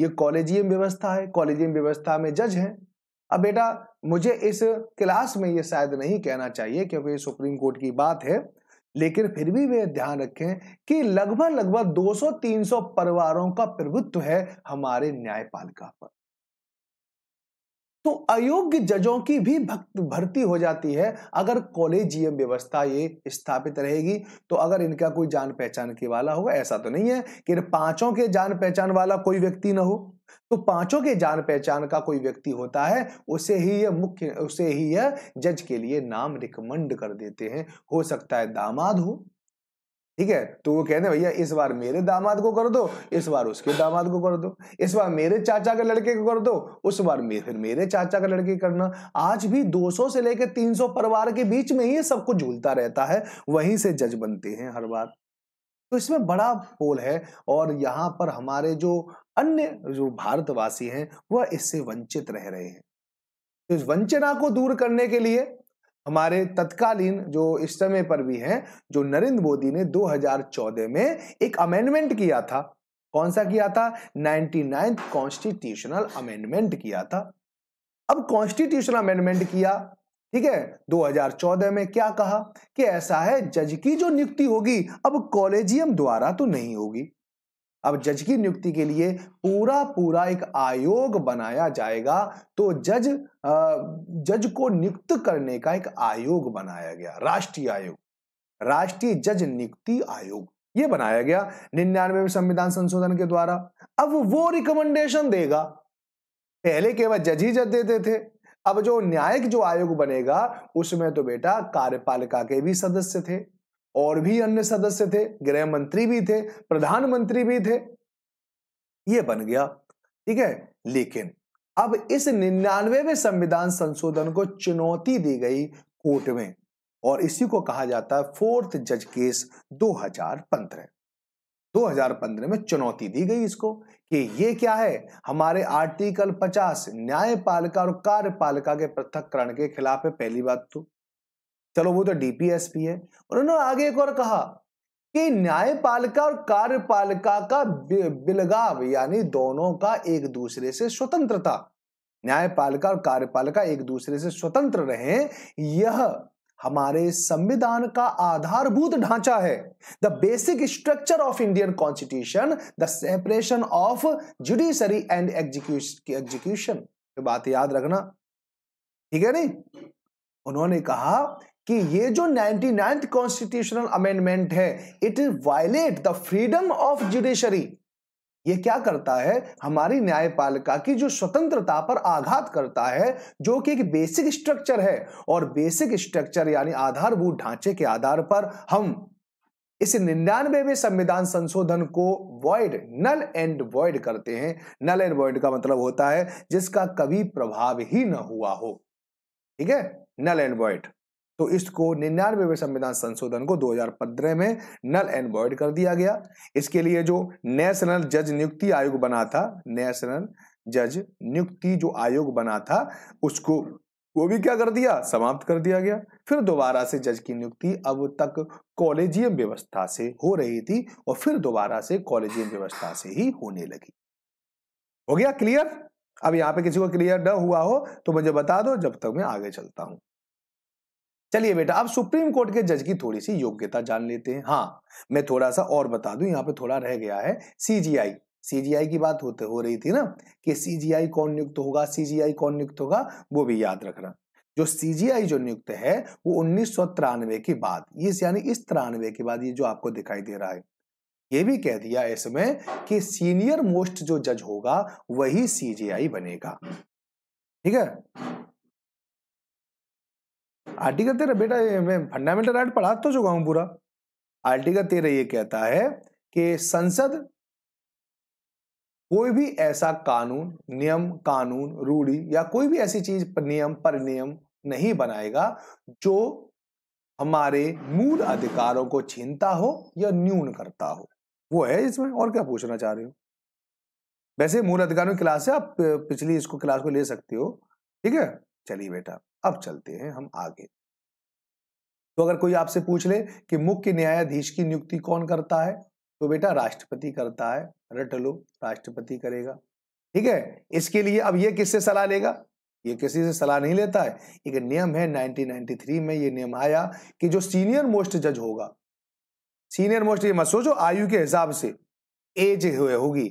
ये कॉलेजियम व्यवस्था है कॉलेजियम व्यवस्था में जज है अब बेटा मुझे इस क्लास में ये शायद नहीं कहना चाहिए क्योंकि ये सुप्रीम कोर्ट की बात है लेकिन फिर भी वे ध्यान रखें कि लगभग लगभग 200-300 परिवारों का प्रभुत्व है हमारे न्यायपालिका पर तो अयोग्य जजों की भी भर्ती हो जाती है अगर कॉलेजियम व्यवस्था ये स्थापित रहेगी तो अगर इनका कोई जान पहचान के वाला होगा ऐसा तो नहीं है कि इन पांचों के जान पहचान वाला कोई व्यक्ति ना हो तो पांचों के जान पहचान का कोई व्यक्ति होता है उसे ही यह मुख्य उसे ही यह जज के लिए नाम रिकमेंड कर देते हैं हो सकता है दामाद हो ठीक है तो वो कहने भैया इस बार मेरे दामाद को कर दो इस बार उसके दामाद को कर दो इस बार मेरे चाचा के लड़के को कर दो उस बार मेरे फिर मेरे चाचा के लड़के करना आज भी 200 से लेकर 300 परिवार के बीच में ही सब कुछ झूलता रहता है वहीं से जज बनते हैं हर बार तो इसमें बड़ा पोल है और यहाँ पर हमारे जो अन्य जो भारतवासी हैं वह इससे वंचित रह रहे हैं तो इस वंचना को दूर करने के लिए हमारे तत्कालीन जो इस समय पर भी हैं जो नरेंद्र मोदी ने 2014 में एक अमेंडमेंट किया था कौन सा किया था नाइन्टी कॉन्स्टिट्यूशनल अमेंडमेंट किया था अब कॉन्स्टिट्यूशनल अमेंडमेंट किया ठीक है 2014 में क्या कहा कि ऐसा है जज की जो नियुक्ति होगी अब कॉलेजियम द्वारा तो नहीं होगी अब जज की नियुक्ति के लिए पूरा पूरा एक आयोग बनाया जाएगा तो जज जज को नियुक्त करने का एक आयोग बनाया गया राष्ट्रीय आयोग राष्ट्रीय जज नियुक्ति आयोग ये बनाया गया निन्यानवे संविधान संशोधन के द्वारा अब वो रिकमेंडेशन देगा पहले केवल जज ही जज देते थे अब जो न्यायिक जो आयोग बनेगा उसमें तो बेटा कार्यपालिका के भी सदस्य थे और भी अन्य सदस्य थे गृह मंत्री भी थे प्रधानमंत्री भी थे ये बन गया ठीक है लेकिन अब इस निन्यानवे संविधान संशोधन को चुनौती दी गई कोर्ट में और इसी को कहा जाता है फोर्थ जज केस 2015 2015 में चुनौती दी गई इसको कि ये क्या है हमारे आर्टिकल 50 न्यायपालिका और कार्यपालिका के पृथककरण के खिलाफ है पहली बात तो चलो वो तो डीपीएसपी है उन्होंने आगे एक और कहा कि न्यायपालिका और कार्यपालिका का बिलगाव यानी दोनों का एक दूसरे से स्वतंत्रता न्यायपालिका और कार्यपालिका एक दूसरे से स्वतंत्र रहे यह हमारे संविधान का आधारभूत ढांचा है the basic structure of Indian constitution the separation of judiciary and execution बात याद रखना ठीक है नहीं उन्होंने कहा कि ये जो नाइनटी नाइन्थ कॉन्स्टिट्यूशनल अमेंडमेंट है it is violate the freedom of judiciary ये क्या करता है हमारी न्यायपालिका की जो स्वतंत्रता पर आघात करता है जो कि एक बेसिक स्ट्रक्चर है और बेसिक स्ट्रक्चर यानी आधारभूत ढांचे के आधार पर हम इस में संविधान संशोधन को वॉइड नल एंड वॉइड करते हैं नल एंड वॉइड का मतलब होता है जिसका कभी प्रभाव ही ना हुआ हो ठीक है नल एंड वॉइड तो इसको निन्यानवे संविधान संशोधन को 2015 में नल एंड वॉइड कर दिया गया इसके लिए जो नेशनल जज नियुक्ति आयोग बना था नेशनल जज नियुक्ति जो आयोग बना था उसको वो भी क्या कर दिया समाप्त कर दिया गया फिर दोबारा से जज की नियुक्ति अब तक कॉलेजियम व्यवस्था से हो रही थी और फिर दोबारा से कॉलेजियम व्यवस्था से ही होने लगी हो गया क्लियर अब यहां पे किसी को क्लियर न हुआ हो तो मुझे बता दो जब तक मैं आगे चलता हूं चलिए बेटा अब सुप्रीम कोर्ट के जज की थोड़ी सी योग्यता जान लेते हैं हाँ मैं थोड़ा सा और बता दूं यहाँ पे थोड़ा रह गया है सीजीआई सीजीआई की बात होते हो रही थी ना कि सीजीआई कौन नियुक्त होगा सीजीआई कौन नियुक्त होगा वो भी याद रखना जो सीजीआई जो नियुक्त है वो उन्नीस सौ तिरानवे के बाद ये यानी इस तिरानवे के बाद ये जो आपको दिखाई दे रहा है ये भी कह दिया इसमें कि सीनियर मोस्ट जो जज होगा वही सीजीआई बनेगा ठीक है आर्टिकल तेरह बेटा मैं फंडामेंटल राइट पढ़ा तो चुका हूं पूरा आर्टिकल तेरह ये कहता है कि संसद कोई भी ऐसा कानून नियम कानून रूढ़ी या कोई भी ऐसी चीज नियम पर नियम नहीं बनाएगा जो हमारे मूल अधिकारों को छीनता हो या न्यून करता हो वो है इसमें और क्या पूछना चाह रहे हो वैसे मूल अधिकारों की क्लास है आप पिछली इसको क्लास को ले सकते हो ठीक है चलिए बेटा अब चलते हैं हम आगे तो अगर कोई आपसे पूछ ले कि मुख्य न्यायाधीश की नियुक्ति कौन करता है तो बेटा राष्ट्रपति करता है रट लो राष्ट्रपति करेगा ठीक है इसके लिए अब ये किससे सलाह लेगा ये किसी से सलाह नहीं लेता है एक नियम है 1993 में ये नियम आया कि जो सीनियर मोस्ट जज होगा सीनियर मोस्ट ये मत सोचो आयु के हिसाब से एज होगी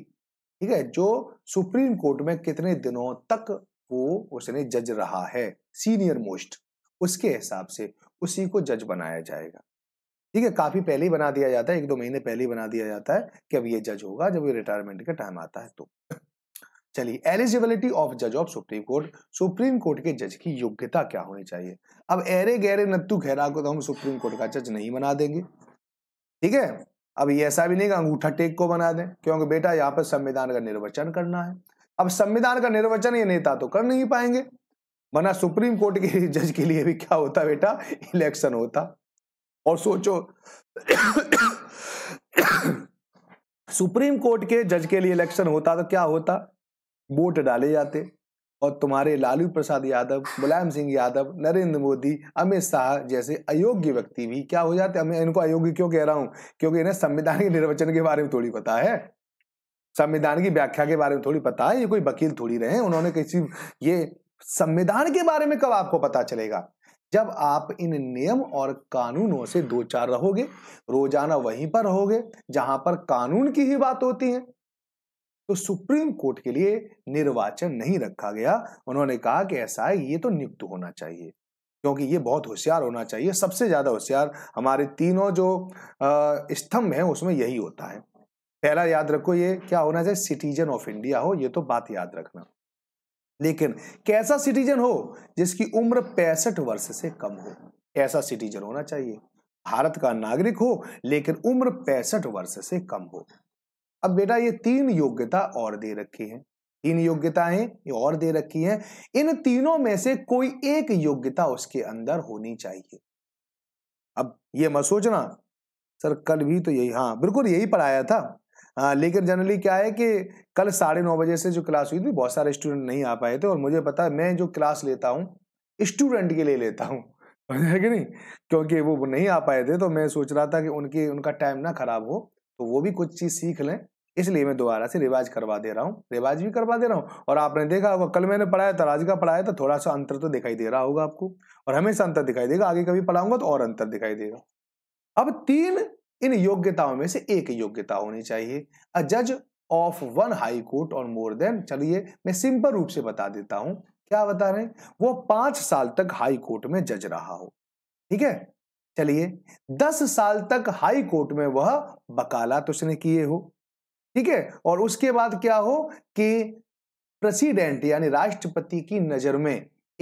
ठीक है जो सुप्रीम कोर्ट में कितने दिनों तक वो उसने जज रहा है सीनियर मोस्ट उसके हिसाब से उसी को जज बनाया जाएगा ठीक है काफी पहले ही बना दिया जाता है एक दो महीने पहले ही बना दिया जाता है कि अब ये जज होगा जब ये रिटायरमेंट का टाइम आता है तो चलिए एलिजिबिलिटी ऑफ जज of Supreme Court Supreme Court के जज की योग्यता क्या होनी चाहिए अब एरे गहरे नत्तू खेरा को तो हम सुप्रीम कोर्ट का जज नहीं बना देंगे ठीक है अब ये ऐसा भी नहीं कि अंगूठा टेक को बना दें क्योंकि बेटा यहाँ पर संविधान का निर्वचन करना है अब संविधान का निर्वचन ये नेता तो कर नहीं पाएंगे वरना सुप्रीम कोर्ट के जज के लिए भी क्या होता बेटा इलेक्शन होता और सोचो सुप्रीम कोर्ट के जज के लिए इलेक्शन होता तो क्या होता वोट डाले जाते और तुम्हारे लालू प्रसाद यादव मुलायम सिंह यादव नरेंद्र मोदी अमित शाह जैसे अयोग्य व्यक्ति भी क्या हो जाते मैं इनको अयोग्य क्यों कह रहा हूं क्योंकि इन्हें संविधान के निर्वाचन के बारे में थोड़ी पता है संविधान की व्याख्या के बारे में थोड़ी पता है ये कोई वकील थोड़ी रहे उन्होंने किसी ये संविधान के बारे में कब आपको पता चलेगा जब आप इन नियम और कानूनों से दो चार रहोगे रोजाना वहीं पर रहोगे जहां पर कानून की ही बात होती है तो सुप्रीम कोर्ट के लिए निर्वाचन नहीं रखा गया उन्होंने कहा कि ऐसा है ये तो नियुक्त होना चाहिए क्योंकि ये बहुत होशियार होना चाहिए सबसे ज्यादा होशियार हमारे तीनों जो स्तंभ हैं उसमें यही होता है पहला याद रखो ये क्या होना चाहिए सिटीजन ऑफ इंडिया हो ये तो बात याद रखना लेकिन कैसा सिटीजन हो जिसकी उम्र पैंसठ वर्ष से कम हो ऐसा सिटीजन होना चाहिए भारत का नागरिक हो लेकिन उम्र पैंसठ वर्ष से कम हो अब बेटा ये तीन योग्यता और दे रखी है तीन योग्यताएं ये और दे रखी हैं इन तीनों में से कोई एक योग्यता उसके अंदर होनी चाहिए अब ये मत सोचना सर कल भी तो यही हाँ बिल्कुल यही पढ़ाया था हाँ, लेकिन जनरली क्या है कि कल साढ़े नौ बजे से जो क्लास हुई थी बहुत सारे स्टूडेंट नहीं आ पाए थे और मुझे पता है मैं जो क्लास लेता हूँ स्टूडेंट के लिए लेता हूँ है कि नहीं क्योंकि वो नहीं आ पाए थे तो मैं सोच रहा था कि उनकी उनका टाइम ना खराब हो तो वो भी कुछ चीज़ सीख लें इसलिए मैं दोबारा से रिवाज करवा दे रहा हूँ रिवाज भी करवा दे रहा हूँ और आपने देखा होगा कल मैंने पढ़ाया तराज का पढ़ाया तो थोड़ा सा अंतर तो दिखाई दे रहा होगा आपको और हमेशा अंतर दिखाई देगा आगे कभी पढ़ाऊंगा तो और अंतर दिखाई देगा अब तीन इन योग्यताओं में से एक योग्यता होनी चाहिए अ जज ऑफ वन हाई कोर्ट और मोर देन चलिए मैं सिंपल रूप से बता देता हूं क्या बता रहे हैं वो पांच साल तक हाई कोर्ट में जज रहा हो ठीक है चलिए दस साल तक हाई कोर्ट में वह बकाला तो उसने किए हो ठीक है और उसके बाद क्या हो कि प्रेसिडेंट यानी राष्ट्रपति की नजर में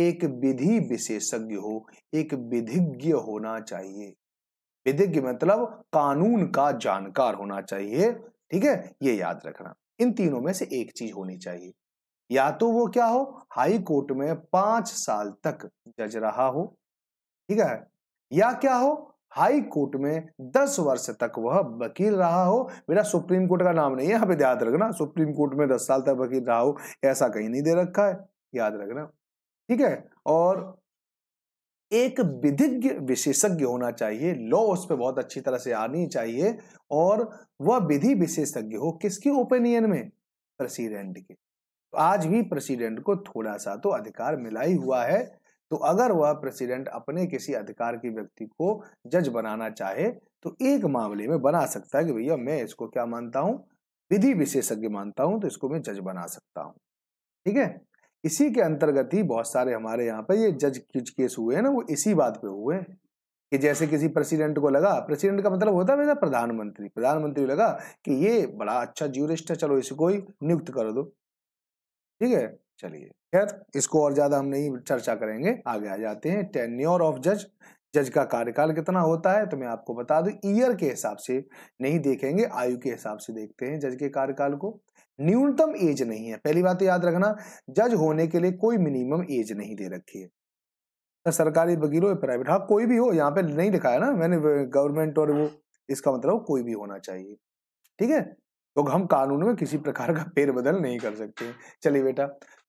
एक विधि विशेषज्ञ हो एक विधिज्ञ होना चाहिए विधिज्ञ मतलब कानून का जानकार होना चाहिए ठीक है ये याद रखना इन तीनों में से एक चीज होनी चाहिए या तो वो क्या हो हाई कोर्ट में पांच साल तक जज रहा हो ठीक है या क्या हो हाई कोर्ट में दस वर्ष तक वह वकील रहा हो मेरा सुप्रीम कोर्ट का नाम नहीं है यहां पर याद रखना सुप्रीम कोर्ट में दस साल तक वकील रहा हो ऐसा कहीं नहीं दे रखा है याद रखना ठीक है और एक विधिज्ञ विशेषज्ञ होना चाहिए लॉ उस पर बहुत अच्छी तरह से आनी चाहिए और वह विधि विशेषज्ञ हो किसके ओपिनियन में प्रेसिडेंट के आज भी प्रेसिडेंट को थोड़ा सा तो अधिकार मिला ही हुआ है तो अगर वह प्रेसिडेंट अपने किसी अधिकार की व्यक्ति को जज बनाना चाहे तो एक मामले में बना सकता है कि भैया मैं इसको क्या मानता हूँ विधि विशेषज्ञ मानता हूं तो इसको मैं जज बना सकता हूँ ठीक है इसी के अंतर्गत ही बहुत सारे हमारे यहाँ पर ये जज केस हुए हैं ना वो इसी बात पे हुए हैं कि जैसे किसी प्रेसिडेंट को लगा प्रेसिडेंट का मतलब होता है वैसा प्रधानमंत्री प्रधानमंत्री लगा कि ये बड़ा अच्छा ज्यूरिस्ट है चलो इसको ही नियुक्त कर दो ठीक है चलिए खैर इसको और ज्यादा हम नहीं चर्चा करेंगे आगे आ जाते हैं टेन्योर ऑफ जज जज का कार्यकाल कितना होता है तो मैं आपको बता दूं ईयर के हिसाब से नहीं देखेंगे आयु के हिसाब से देखते हैं जज के कार्यकाल को न्यूनतम एज नहीं है पहली बात तो याद रखना जज होने के लिए कोई मिनिमम एज नहीं दे रखी है सरकारी वकील हो या प्राइवेट हाँ कोई भी हो यहाँ पे नहीं लिखा है ना मैंने गवर्नमेंट और वो इसका मतलब कोई भी होना चाहिए ठीक है तो हम कानून में किसी प्रकार का फेरबदल नहीं कर सकते चलिए बेटा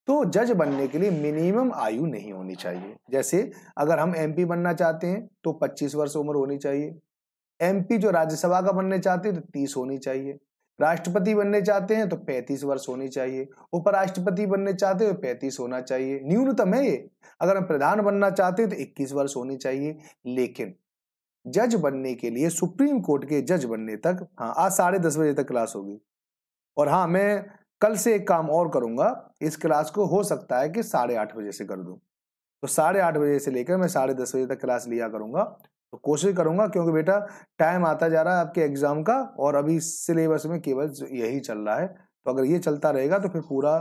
तो जज बनने के लिए मिनिमम आयु नहीं होनी चाहिए जैसे अगर हम एमपी बनना चाहते हैं तो 25 वर्ष उम्र होनी चाहिए एमपी जो राज्यसभा का बनने चाहते हैं तो 30 होनी चाहिए राष्ट्रपति बनने चाहते हैं तो पैंतीस वर्ष होनी चाहिए उपराष्ट्रपति बनने चाहते हैं तो पैंतीस होना चाहिए न्यूनतम है ये अगर हम प्रधान बनना चाहते हैं तो इक्कीस वर्ष होनी चाहिए लेकिन जज बनने के लिए सुप्रीम कोर्ट के जज बनने तक हाँ आज साढ़े दस बजे तक क्लास होगी और हाँ मैं कल से एक काम और करूंगा इस क्लास को हो सकता है कि साढ़े आठ बजे से कर दूं तो साढ़े आठ बजे से लेकर मैं साढ़े दस बजे तक क्लास लिया करूंगा तो कोशिश करूंगा क्योंकि बेटा टाइम आता जा रहा है आपके एग्जाम का और अभी सिलेबस में केवल यही चल रहा है तो अगर ये चलता रहेगा तो फिर पूरा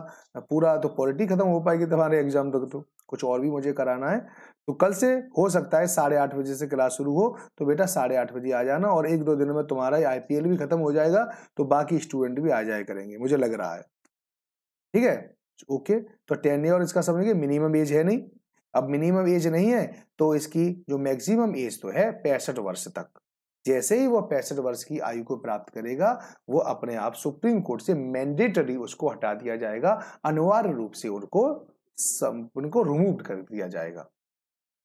पूरा तो पॉलिटी खत्म हो पाएगी तुम्हारे एग्जाम तक तो कुछ और भी मुझे कराना है तो कल से हो सकता है साढ़े आठ बजे से क्लास शुरू हो तो बेटा साढ़े आठ बजे आ जाना और एक दो दिन में तुम्हारा आई भी खत्म हो जाएगा तो बाकी स्टूडेंट भी आ जाए करेंगे मुझे लग रहा है ठीक है ओके तो टेन ईयर इसका समझिए मिनिमम एज है नहीं अब मिनिमम एज नहीं है तो इसकी जो मैक्सिमम एज तो है पैंसठ वर्ष तक जैसे ही वो पैंसठ वर्ष की आयु को प्राप्त करेगा वो अपने आप सुप्रीम कोर्ट से मैंडेटरी उसको हटा दिया जाएगा अनिवार्य रूप से उनको उनको रिमूव कर दिया जाएगा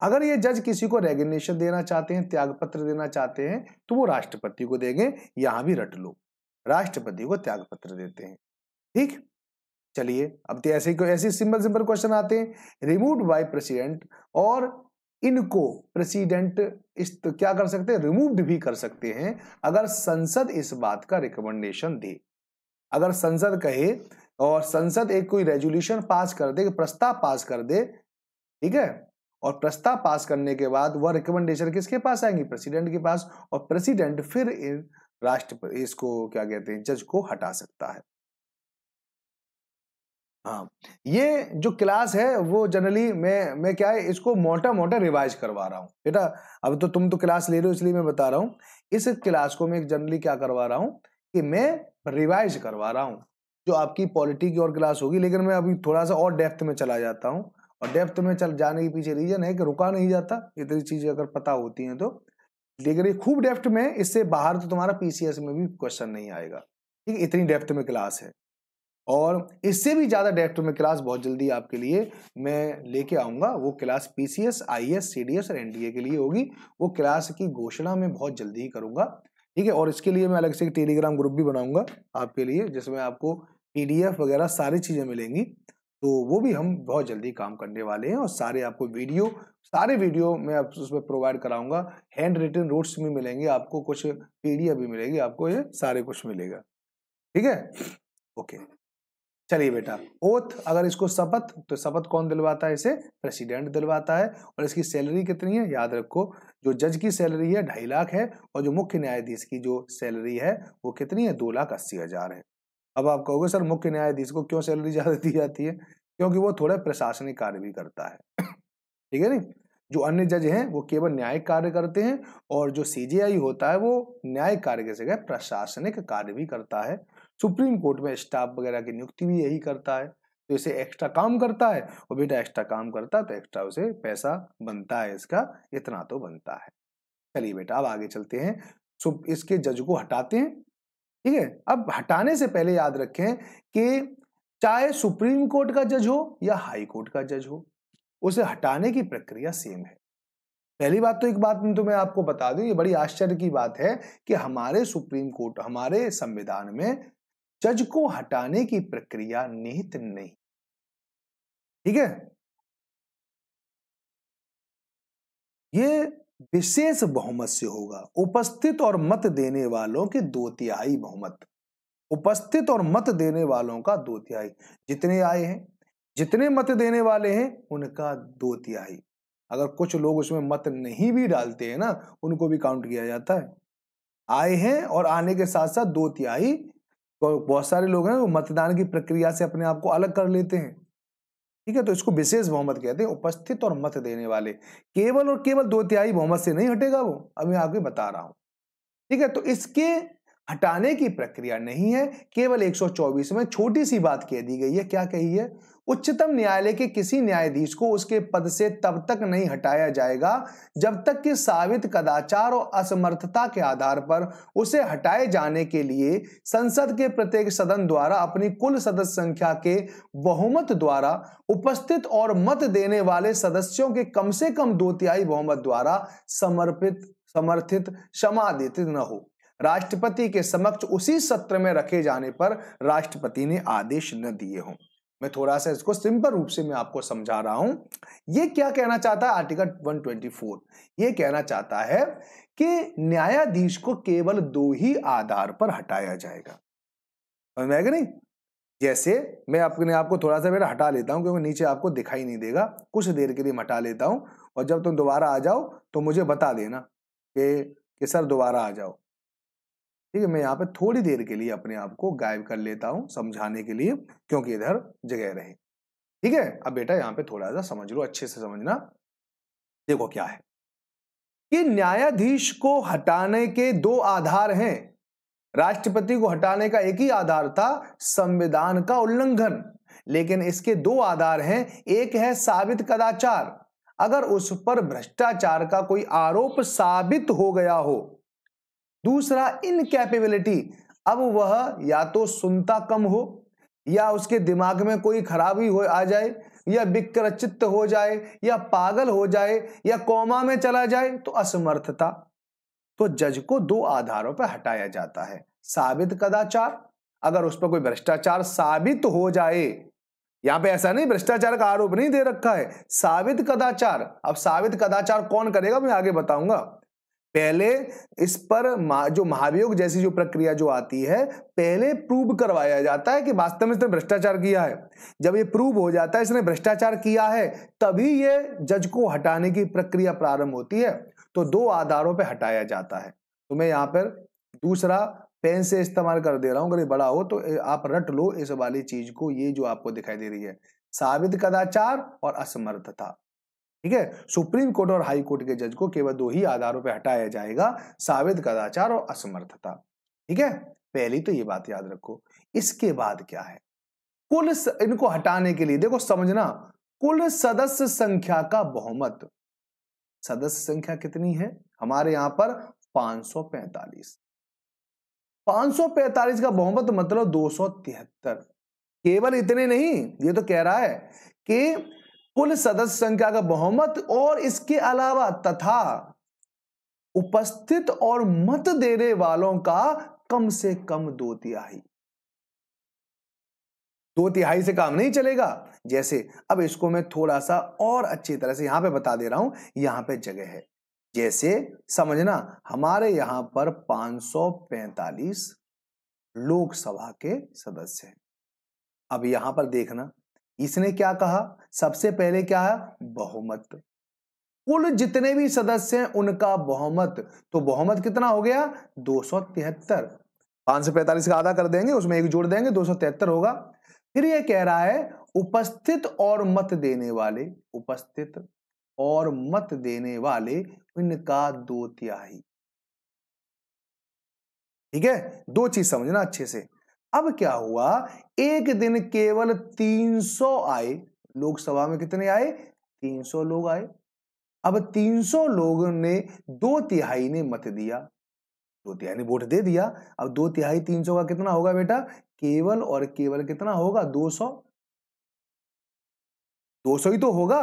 अगर ये जज किसी को रेगुलेशन देना चाहते हैं त्यागपत्र देना चाहते हैं तो वो राष्ट्रपति को देंगे यहां भी रट लो राष्ट्रपति को त्यागपत्र देते हैं ठीक चलिए अब तो ऐसे ऐसे सिंपल सिंपल क्वेश्चन आते हैं रिमूव बाय प्रेसिडेंट और इनको प्रेसिडेंट इस तो क्या कर सकते हैं रिमूव्ड भी कर सकते हैं अगर संसद इस बात का रिकमेंडेशन दे अगर संसद कहे और संसद एक कोई रेजोल्यूशन पास कर दे प्रस्ताव पास कर दे ठीक है और प्रस्ताव पास करने के बाद वह रिकमेंडेशन किसके पास आएंगी प्रेसिडेंट के पास और प्रेसिडेंट फिर राष्ट्रपति इसको क्या कहते हैं जज को हटा सकता है हाँ ये जो क्लास है वो जनरली मैं मैं क्या है इसको मोटा मोटा रिवाइज करवा रहा हूँ बेटा अब तो तुम तो क्लास ले रहे हो इसलिए मैं बता रहा हूँ इस क्लास को मैं जनरली क्या करवा रहा हूँ कि मैं रिवाइज करवा रहा हूँ जो आपकी पॉलिटी की और क्लास होगी लेकिन मैं अभी थोड़ा सा और डेप्थ में चला जाता हूँ और डेप्थ में चल जाने के पीछे रीजन है कि रुका नहीं जाता इतनी चीज़ें अगर पता होती हैं तो लेकिन ये खूब डेप्थ में इससे बाहर तो तुम्हारा पीसीएस में भी क्वेश्चन नहीं आएगा ठीक है इतनी डेप्थ में क्लास है और इससे भी ज़्यादा डायरेक्टर में क्लास बहुत जल्दी आपके लिए मैं लेके आऊँगा वो class P C S I S C D S और एन डी ए के लिए होगी वो क्लास की घोषणा मैं बहुत जल्दी ही करूँगा ठीक है और इसके लिए मैं अलग से एक टेलीग्राम ग्रुप भी बनाऊँगा आपके लिए जिसमें आपको पी डी एफ वगैरह सारी चीज़ें मिलेंगी तो वो भी हम बहुत जल्दी काम करने वाले हैं और सारे आपको वीडियो सारे वीडियो मैं आप उसमें प्रोवाइड कराऊंगा हैंड रिटन नोट्स भी मिलेंगे आपको कुछ एफ भी मिलेगी आपको ये सारे कुछ मिलेगा ठीक है ओके चलिए बेटा ओथ अगर इसको शपथ तो शपथ कौन दिलवाता है इसे प्रेसिडेंट दिलवाता है और इसकी सैलरी कितनी है याद रखो जो जज की सैलरी है ढाई लाख है और जो मुख्य न्यायाधीश की जो सैलरी है वो कितनी है दो लाख अस्सी हजार है अब आप कहोगे सर मुख्य न्यायाधीश को क्यों सैलरी ज्यादा दी जाती है क्योंकि वो थोड़ा प्रशासनिक कार्य भी करता है ठीक है नी जो अन्य जज हैं वो केवल न्यायिक कार्य करते हैं और जो सी होता है वो न्यायिक कार्य के जगह प्रशासनिक कार्य भी करता है सुप्रीम कोर्ट में स्टाफ वगैरह की नियुक्ति भी यही करता है तो इसे एक्स्ट्रा काम करता है और बेटा एक्स्ट्रा काम करता है तो एक्स्ट्रा उसे पैसा बनता है इसका इतना तो बनता है चलिए बेटा अब आगे चलते हैं इसके जज को हटाते हैं ठीक है अब हटाने से पहले याद रखें कि चाहे सुप्रीम कोर्ट का जज हो या हाई कोर्ट का जज हो उसे हटाने की प्रक्रिया सेम है पहली बात तो एक बात तो मैं आपको बता दूं ये बड़ी आश्चर्य की बात है कि हमारे सुप्रीम कोर्ट हमारे संविधान में जज को हटाने की प्रक्रिया निहित नहीं ठीक है ये विशेष बहुमत से होगा उपस्थित और मत देने वालों के दो तिहाई बहुमत उपस्थित और मत देने वालों का दो तिहाई जितने आए हैं जितने मत देने वाले हैं उनका दो तिहाई अगर कुछ लोग उसमें मत नहीं भी डालते हैं ना उनको भी काउंट किया जाता है आए हैं और आने के साथ साथ दो तिहाई तो बहुत सारे लोग हैं वो मतदान की प्रक्रिया से अपने आप को अलग कर लेते हैं ठीक है तो इसको विशेष बहुमत कहते हैं उपस्थित और मत देने वाले केवल और केवल दो तिहाई बहुमत से नहीं हटेगा वो अब मैं आपको बता रहा हूं ठीक है तो इसके हटाने की प्रक्रिया नहीं है केवल 124 में छोटी सी बात कह दी गई है क्या कही है उच्चतम न्यायालय के किसी न्यायाधीश को उसके पद से तब तक नहीं हटाया जाएगा जब तक कि साबित कदाचार और असमर्थता के आधार पर उसे हटाए जाने के लिए संसद के प्रत्येक सदन द्वारा अपनी कुल सदस्य संख्या के बहुमत द्वारा उपस्थित और मत देने वाले सदस्यों के कम से कम दो तिहाई बहुमत द्वारा समर्पित समर्थित समादित न हो राष्ट्रपति के समक्ष उसी सत्र में रखे जाने पर राष्ट्रपति ने आदेश न दिए हों मैं थोड़ा सा इसको सिंपल रूप से मैं आपको समझा रहा हूं ये क्या कहना चाहता है आर्टिकल 124 ये कहना चाहता है कि न्यायाधीश को केवल दो ही आधार पर हटाया जाएगा समझ में नहीं जैसे मैं अपने आपको थोड़ा सा मेरा हटा लेता हूं क्योंकि नीचे आपको दिखाई नहीं देगा कुछ देर के लिए हटा लेता हूं और जब तुम दोबारा आ जाओ तो मुझे बता देना कि सर दोबारा आ जाओ ठीक है मैं यहाँ पे थोड़ी देर के लिए अपने आप को गायब कर लेता हूँ समझाने के लिए क्योंकि इधर जगह रहे ठीक है अब बेटा यहाँ पे थोड़ा सा समझ लो अच्छे से समझना देखो क्या है कि न्यायाधीश को हटाने के दो आधार हैं राष्ट्रपति को हटाने का एक ही आधार था संविधान का उल्लंघन लेकिन इसके दो आधार हैं एक है साबित कदाचार अगर उस पर भ्रष्टाचार का कोई आरोप साबित हो गया हो दूसरा इनकैपेबिलिटी अब वह या तो सुनता कम हो या उसके दिमाग में कोई खराबी हो आ जाए या विक्रचित हो जाए या पागल हो जाए या कोमा में चला जाए तो असमर्थता तो जज को दो आधारों पर हटाया जाता है साबित कदाचार अगर उस पर कोई भ्रष्टाचार साबित हो जाए यहां पे ऐसा नहीं भ्रष्टाचार का आरोप नहीं दे रखा है साबित कदाचार अब साबित कदाचार कौन करेगा मैं आगे बताऊंगा पहले इस पर जो महाभियोग जैसी जो प्रक्रिया जो आती है पहले प्रूव करवाया जाता है कि वास्तव में इसने भ्रष्टाचार किया है जब ये प्रूव हो जाता है इसने भ्रष्टाचार किया है तभी ये जज को हटाने की प्रक्रिया प्रारंभ होती है तो दो आधारों पर हटाया जाता है तो मैं यहाँ पर दूसरा पेन से इस्तेमाल कर दे रहा हूँ अगर ये बड़ा हो तो आप रट लो इस वाली चीज को ये जो आपको दिखाई दे रही है साबित कदाचार और असमर्थता ठीक है सुप्रीम कोर्ट और हाई कोर्ट के जज को केवल दो ही आधारों पर हटाया जाएगा सावित कदाचार और असमर्थता ठीक है पहली तो ये बात याद रखो इसके बाद क्या है कुल इनको हटाने के लिए देखो समझना कुल सदस्य संख्या का बहुमत सदस्य संख्या कितनी है हमारे यहां पर 545 545 का बहुमत तो मतलब दो केवल इतने नहीं ये तो कह रहा है कि कुल सदस्य संख्या का बहुमत और इसके अलावा तथा उपस्थित और मत देने वालों का कम से कम दो तिहाई दो तिहाई से काम नहीं चलेगा जैसे अब इसको मैं थोड़ा सा और अच्छी तरह से यहां पे बता दे रहा हूं यहां पे जगह है जैसे समझना हमारे यहां पर 545 लोकसभा के सदस्य हैं अब यहां पर देखना इसने क्या कहा सबसे पहले क्या है बहुमत कुल जितने भी सदस्य हैं उनका बहुमत तो बहुमत कितना हो गया दो सौ तिहत्तर पांच सौ पैंतालीस का आधा कर देंगे उसमें एक जोड़ देंगे दो सौ तिहत्तर होगा फिर यह कह रहा है उपस्थित और मत देने वाले उपस्थित और मत देने वाले इनका दो तिहाई ठीक है दो चीज समझना अच्छे से अब क्या हुआ एक दिन केवल 300 आए लोकसभा में कितने आए 300 लोग आए अब 300 लोगों ने दो तिहाई ने मत दिया दो तिहाई ने वोट दे दिया अब दो तिहाई 300 का कितना होगा बेटा केवल और केवल कितना होगा 200 200 ही तो होगा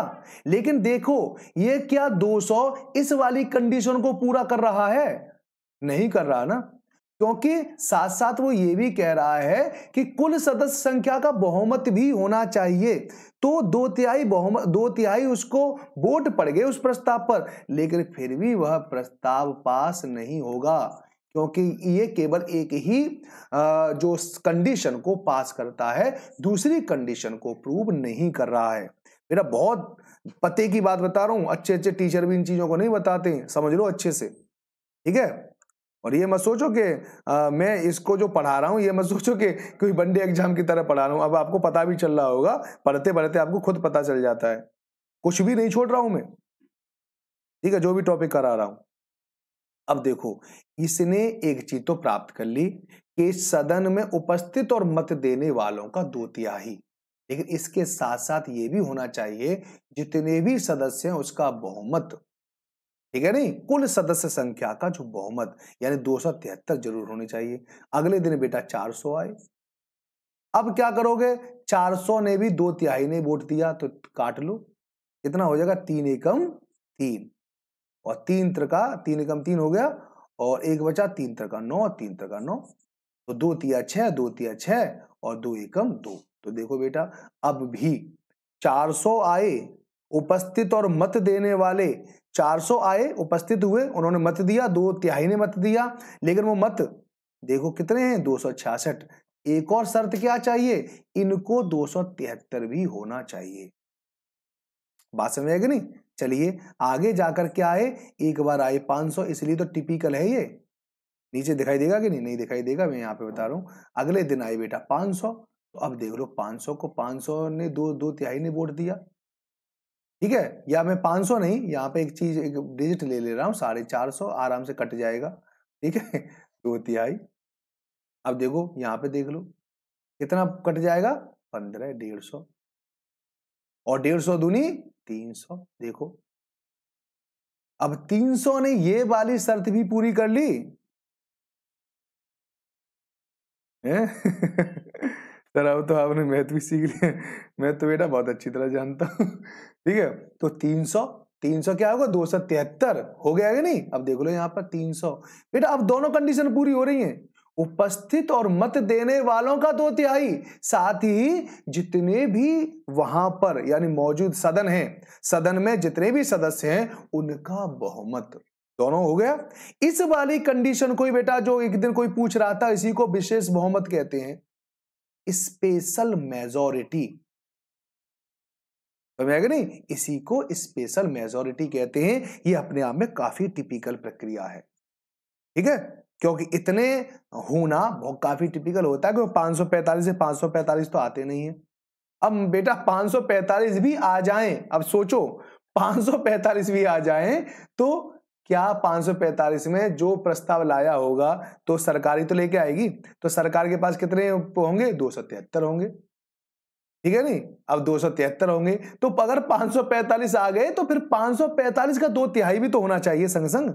लेकिन देखो ये क्या 200 इस वाली कंडीशन को पूरा कर रहा है नहीं कर रहा ना क्योंकि साथ साथ वो ये भी कह रहा है कि कुल सदस्य संख्या का बहुमत भी होना चाहिए तो दो तिहाई बहुमत दो तिहाई उसको वोट पड़ गए उस प्रस्ताव पर लेकिन फिर भी वह प्रस्ताव पास नहीं होगा क्योंकि ये केवल एक ही जो कंडीशन को पास करता है दूसरी कंडीशन को प्रूव नहीं कर रहा है मेरा बहुत पते की बात बता रहा हूं अच्छे अच्छे टीचर भी इन चीजों को नहीं बताते समझ लो अच्छे से ठीक है और ये मत सोचो कि मैं इसको जो पढ़ा रहा हूँ ये मत सोचो कि कोई वनडे एग्जाम की तरह पढ़ा रहा हूँ अब आपको पता भी चल रहा होगा पढ़ते पढ़ते आपको खुद पता चल जाता है कुछ भी नहीं छोड़ रहा हूँ मैं ठीक है जो भी टॉपिक करा रहा हूँ अब देखो इसने एक चीज तो प्राप्त कर ली कि सदन में उपस्थित और मत देने वालों का दो तिहाई लेकिन इसके साथ साथ ये भी होना चाहिए जितने भी सदस्य हैं उसका बहुमत ठीक है नहीं कुल सदस्य संख्या का जो बहुमत यानी दो जरूर होनी चाहिए अगले दिन बेटा 400 आए अब क्या करोगे 400 ने भी दो तिहाई ने वोट दिया तो काट लो कितना हो जाएगा तीन एकम तीन और तीन त्रका तीन एकम तीन हो गया और एक बचा तीन त्रका नौ तीन त्रका नौ तो दो तिया छह दो तिया छह और दो एकम दो तो देखो बेटा अब भी 400 आए उपस्थित और मत देने वाले 400 आए उपस्थित हुए उन्होंने मत दिया दो तिहाई ने मत दिया लेकिन वो मत देखो कितने हैं दो एक और शर्त क्या चाहिए इनको दो भी होना चाहिए बात समझ आएगी नहीं चलिए आगे जाकर क्या आए एक बार आए 500 इसलिए तो टिपिकल है ये नीचे दिखाई देगा कि नहीं नहीं दिखाई देगा मैं यहाँ पे बता रहा हूँ अगले दिन आए बेटा 500 तो अब देख लो 500 को 500 ने दो दो तिहाई ने वोट दिया ठीक है या मैं सौ नहीं यहाँ पे एक चीज एक डिजिट ले ले रहा हूँ साढ़े चार सौ आराम से कट जाएगा ठीक है दो तिहाई अब देखो यहाँ पे देख लो कितना कट जाएगा पंद्रह डेढ़ सौ और डेढ़ सौ दूनी तीन सौ देखो अब तीन सौ ने ये वाली शर्त भी पूरी कर ली सर अब तो आपने मैथ भी सीख लिया मैं तो बेटा बहुत अच्छी तरह जानता हूँ ठीक है तो तीन सौ तीन सौ क्या होगा दो सौ तिहत्तर हो गया कि नहीं अब देख लो यहाँ पर तीन सौ बेटा अब दोनों कंडीशन पूरी हो रही हैं उपस्थित और मत देने वालों का दो तो तिहाई साथ ही जितने भी वहां पर यानी मौजूद सदन हैं सदन में जितने भी सदस्य हैं उनका बहुमत दोनों हो गया इस वाली कंडीशन को बेटा जो एक दिन कोई पूछ रहा था इसी को विशेष बहुमत कहते हैं स्पेशल मेजोरिटी तो नहीं इसी को स्पेशल मेजोरिटी कहते हैं ये अपने आप में काफी टिपिकल प्रक्रिया है ठीक है क्योंकि इतने होना बहुत काफी टिपिकल होता है क्योंकि 545 से 545 तो आते नहीं है अब बेटा 545 भी आ जाएं अब सोचो 545 भी आ जाएं तो क्या पाँच में जो प्रस्ताव लाया होगा तो सरकारी तो लेके आएगी तो सरकार के पास कितने होंगे दो होंगे ठीक है नहीं अब दो होंगे तो अगर 545 आ गए तो फिर 545 का दो तिहाई भी तो होना चाहिए संग संग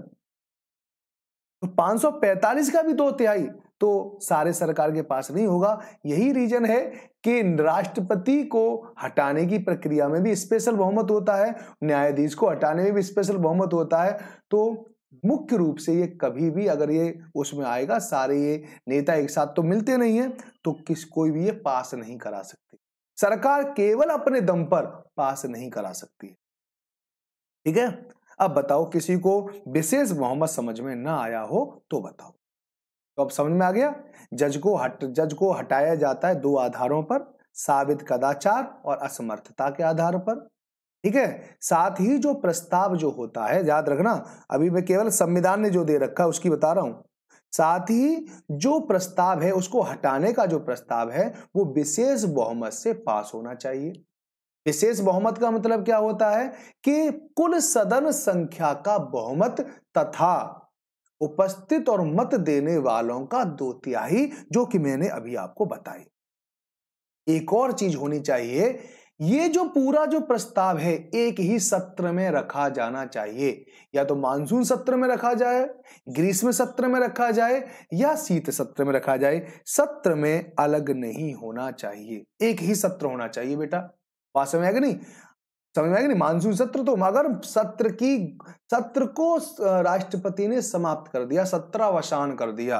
तो 545 का भी दो तिहाई तो सारे सरकार के पास नहीं होगा यही रीजन है कि राष्ट्रपति को हटाने की प्रक्रिया में भी स्पेशल बहुमत होता है न्यायाधीश को हटाने में भी स्पेशल बहुमत होता है तो मुख्य रूप से ये कभी भी अगर ये उसमें आएगा सारे ये नेता एक साथ तो मिलते नहीं है तो किस कोई भी ये पास नहीं करा सकते सरकार केवल अपने दम पर पास नहीं करा सकती ठीक है अब बताओ किसी को विशेष बहुमत समझ में ना आया हो तो बताओ तो अब समझ में आ गया जज को हट जज को हटाया जाता है दो आधारों पर साबित कदाचार और असमर्थता के आधार पर ठीक है साथ ही जो प्रस्ताव जो होता है याद रखना अभी मैं केवल संविधान ने जो दे रखा है उसकी बता रहा हूं साथ ही जो प्रस्ताव है उसको हटाने का जो प्रस्ताव है वो विशेष बहुमत से पास होना चाहिए विशेष बहुमत का मतलब क्या होता है कि कुल सदन संख्या का बहुमत तथा उपस्थित और मत देने वालों का दो तिहाई जो कि मैंने अभी आपको बताई एक और चीज होनी चाहिए ये जो पूरा जो प्रस्ताव है एक ही सत्र में रखा जाना चाहिए या तो मानसून सत्र में रखा जाए ग्रीष्म सत्र में रखा जाए या शीत सत्र में रखा जाए सत्र में अलग नहीं होना चाहिए एक ही सत्र होना चाहिए बेटा वास्तव में नहीं समझ में आएगा मानसून सत्र तो मगर सत्र की सत्र को राष्ट्रपति ने समाप्त कर दिया सत्रावसान कर दिया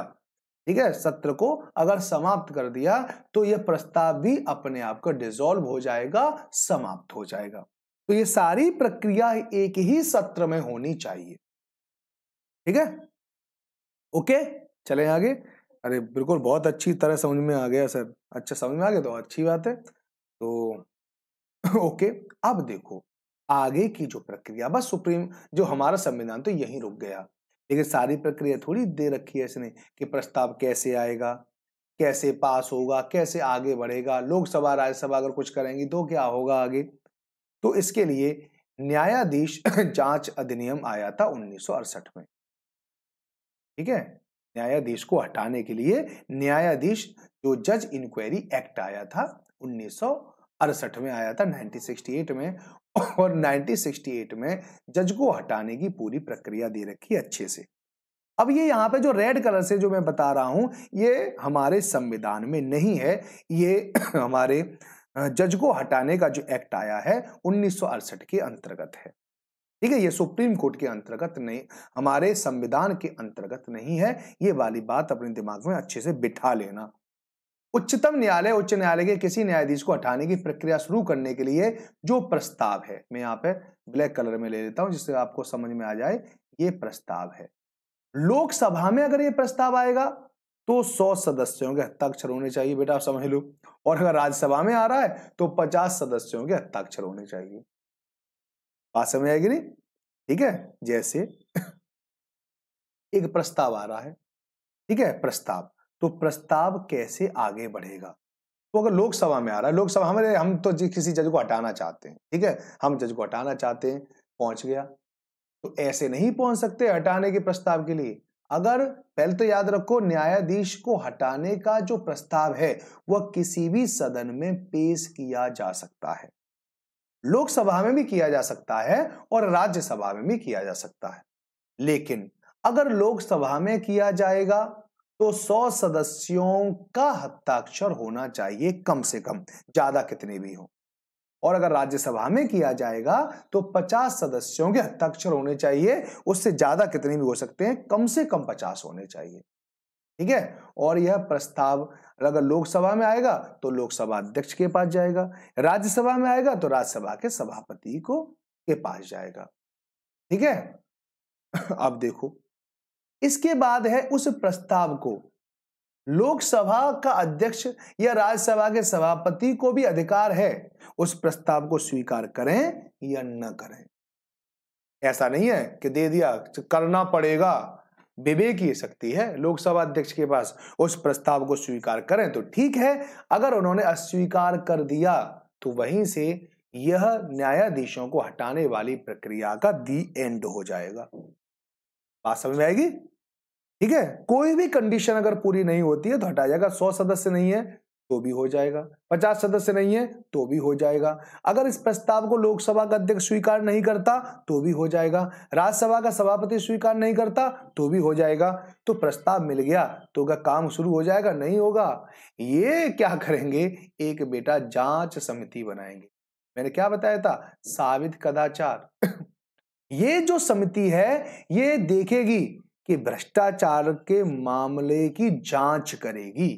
ठीक है सत्र को अगर समाप्त कर दिया तो यह प्रस्ताव भी अपने आप का डिसॉल्व हो जाएगा समाप्त हो जाएगा तो ये सारी प्रक्रिया एक ही सत्र में होनी चाहिए ठीक है ओके चले आगे अरे बिल्कुल बहुत अच्छी तरह समझ में आ गया सर अच्छा समझ में आ गया तो अच्छी बात है तो ओके अब देखो आगे की जो प्रक्रिया बस सुप्रीम जो हमारा संविधान तो यही रुक गया लेकिन सारी प्रक्रिया थोड़ी दे रखी है इसने कि प्रस्ताव कैसे आएगा कैसे पास होगा कैसे आगे बढ़ेगा लोकसभा राज्यसभा अगर कुछ करेंगी तो क्या होगा आगे तो इसके लिए न्यायाधीश जांच अधिनियम आया था उन्नीस में ठीक है न्यायाधीश को हटाने के लिए न्यायाधीश जो जज इंक्वायरी एक्ट आया था उन्नीस अड़सठ में आया था 1968 में और 1968 में जज को हटाने की पूरी प्रक्रिया दे रखी अच्छे से अब ये यहाँ पे जो रेड कलर से जो मैं बता रहा हूँ ये हमारे संविधान में नहीं है ये हमारे जज को हटाने का जो एक्ट आया है उन्नीस के अंतर्गत है ठीक है ये सुप्रीम कोर्ट के अंतर्गत नहीं हमारे संविधान के अंतर्गत नहीं है ये वाली बात अपने दिमाग में अच्छे से बिठा लेना उच्चतम न्यायालय उच्च न्यायालय के किसी न्यायाधीश को हटाने की प्रक्रिया शुरू करने के लिए जो प्रस्ताव है मैं यहाँ पे ब्लैक कलर में ले लेता हूं जिससे आपको समझ में आ जाए ये प्रस्ताव है लोकसभा में अगर ये प्रस्ताव आएगा तो 100 सदस्यों के हस्ताक्षर होने चाहिए बेटा आप समझ लो और अगर राज्यसभा में आ रहा है तो 50 सदस्यों के हस्ताक्षर होने चाहिए बात समझ आएगी नहीं ठीक है जैसे एक प्रस्ताव आ रहा है ठीक है प्रस्ताव तो प्रस्ताव कैसे आगे बढ़ेगा तो अगर लोकसभा में आ रहा है लोकसभा हमारे हम तो किसी जज को हटाना चाहते हैं ठीक है हम जज को हटाना चाहते हैं पहुंच गया तो ऐसे नहीं पहुंच सकते हटाने के प्रस्ताव के लिए अगर पहले तो याद रखो न्यायाधीश को हटाने का जो प्रस्ताव है वह किसी भी सदन में पेश किया जा सकता है लोकसभा में भी किया जा सकता है और राज्यसभा में भी किया जा सकता है लेकिन अगर लोकसभा में किया जाएगा तो 100 सदस्यों का हस्ताक्षर होना चाहिए कम से कम ज्यादा कितने भी हो और अगर राज्यसभा में किया जाएगा तो 50 सदस्यों के हस्ताक्षर होने चाहिए उससे ज्यादा कितने भी हो सकते हैं कम से कम 50 होने चाहिए ठीक है और यह प्रस्ताव अगर लोकसभा में आएगा तो लोकसभा अध्यक्ष के पास जाएगा राज्यसभा में आएगा तो राज्यसभा के सभापति को के पास जाएगा ठीक है अब देखो इसके बाद है उस प्रस्ताव को लोकसभा का अध्यक्ष या राज्यसभा के सभापति को भी अधिकार है उस प्रस्ताव को स्वीकार करें या न करें ऐसा नहीं है कि दे दिया करना पड़ेगा विवेक ये शक्ति है लोकसभा अध्यक्ष के पास उस प्रस्ताव को स्वीकार करें तो ठीक है अगर उन्होंने अस्वीकार कर दिया तो वहीं से यह न्यायाधीशों को हटाने वाली प्रक्रिया का दी एंड हो जाएगा बात समझ में आएगी ठीक है कोई भी कंडीशन अगर पूरी नहीं होती है तो हटा जाएगा सौ सदस्य नहीं है तो भी हो जाएगा पचास सदस्य नहीं है तो भी हो जाएगा अगर इस प्रस्ताव को लोकसभा का अध्यक्ष स्वीकार नहीं करता तो भी हो जाएगा राज्यसभा का सभापति स्वीकार नहीं करता तो भी हो जाएगा तो प्रस्ताव मिल गया तो क्या काम शुरू हो जाएगा नहीं होगा ये क्या करेंगे एक बेटा जांच समिति बनाएंगे मैंने क्या बताया था सावित कदाचार ये जो समिति है ये देखेगी कि भ्रष्टाचार के मामले की जांच करेगी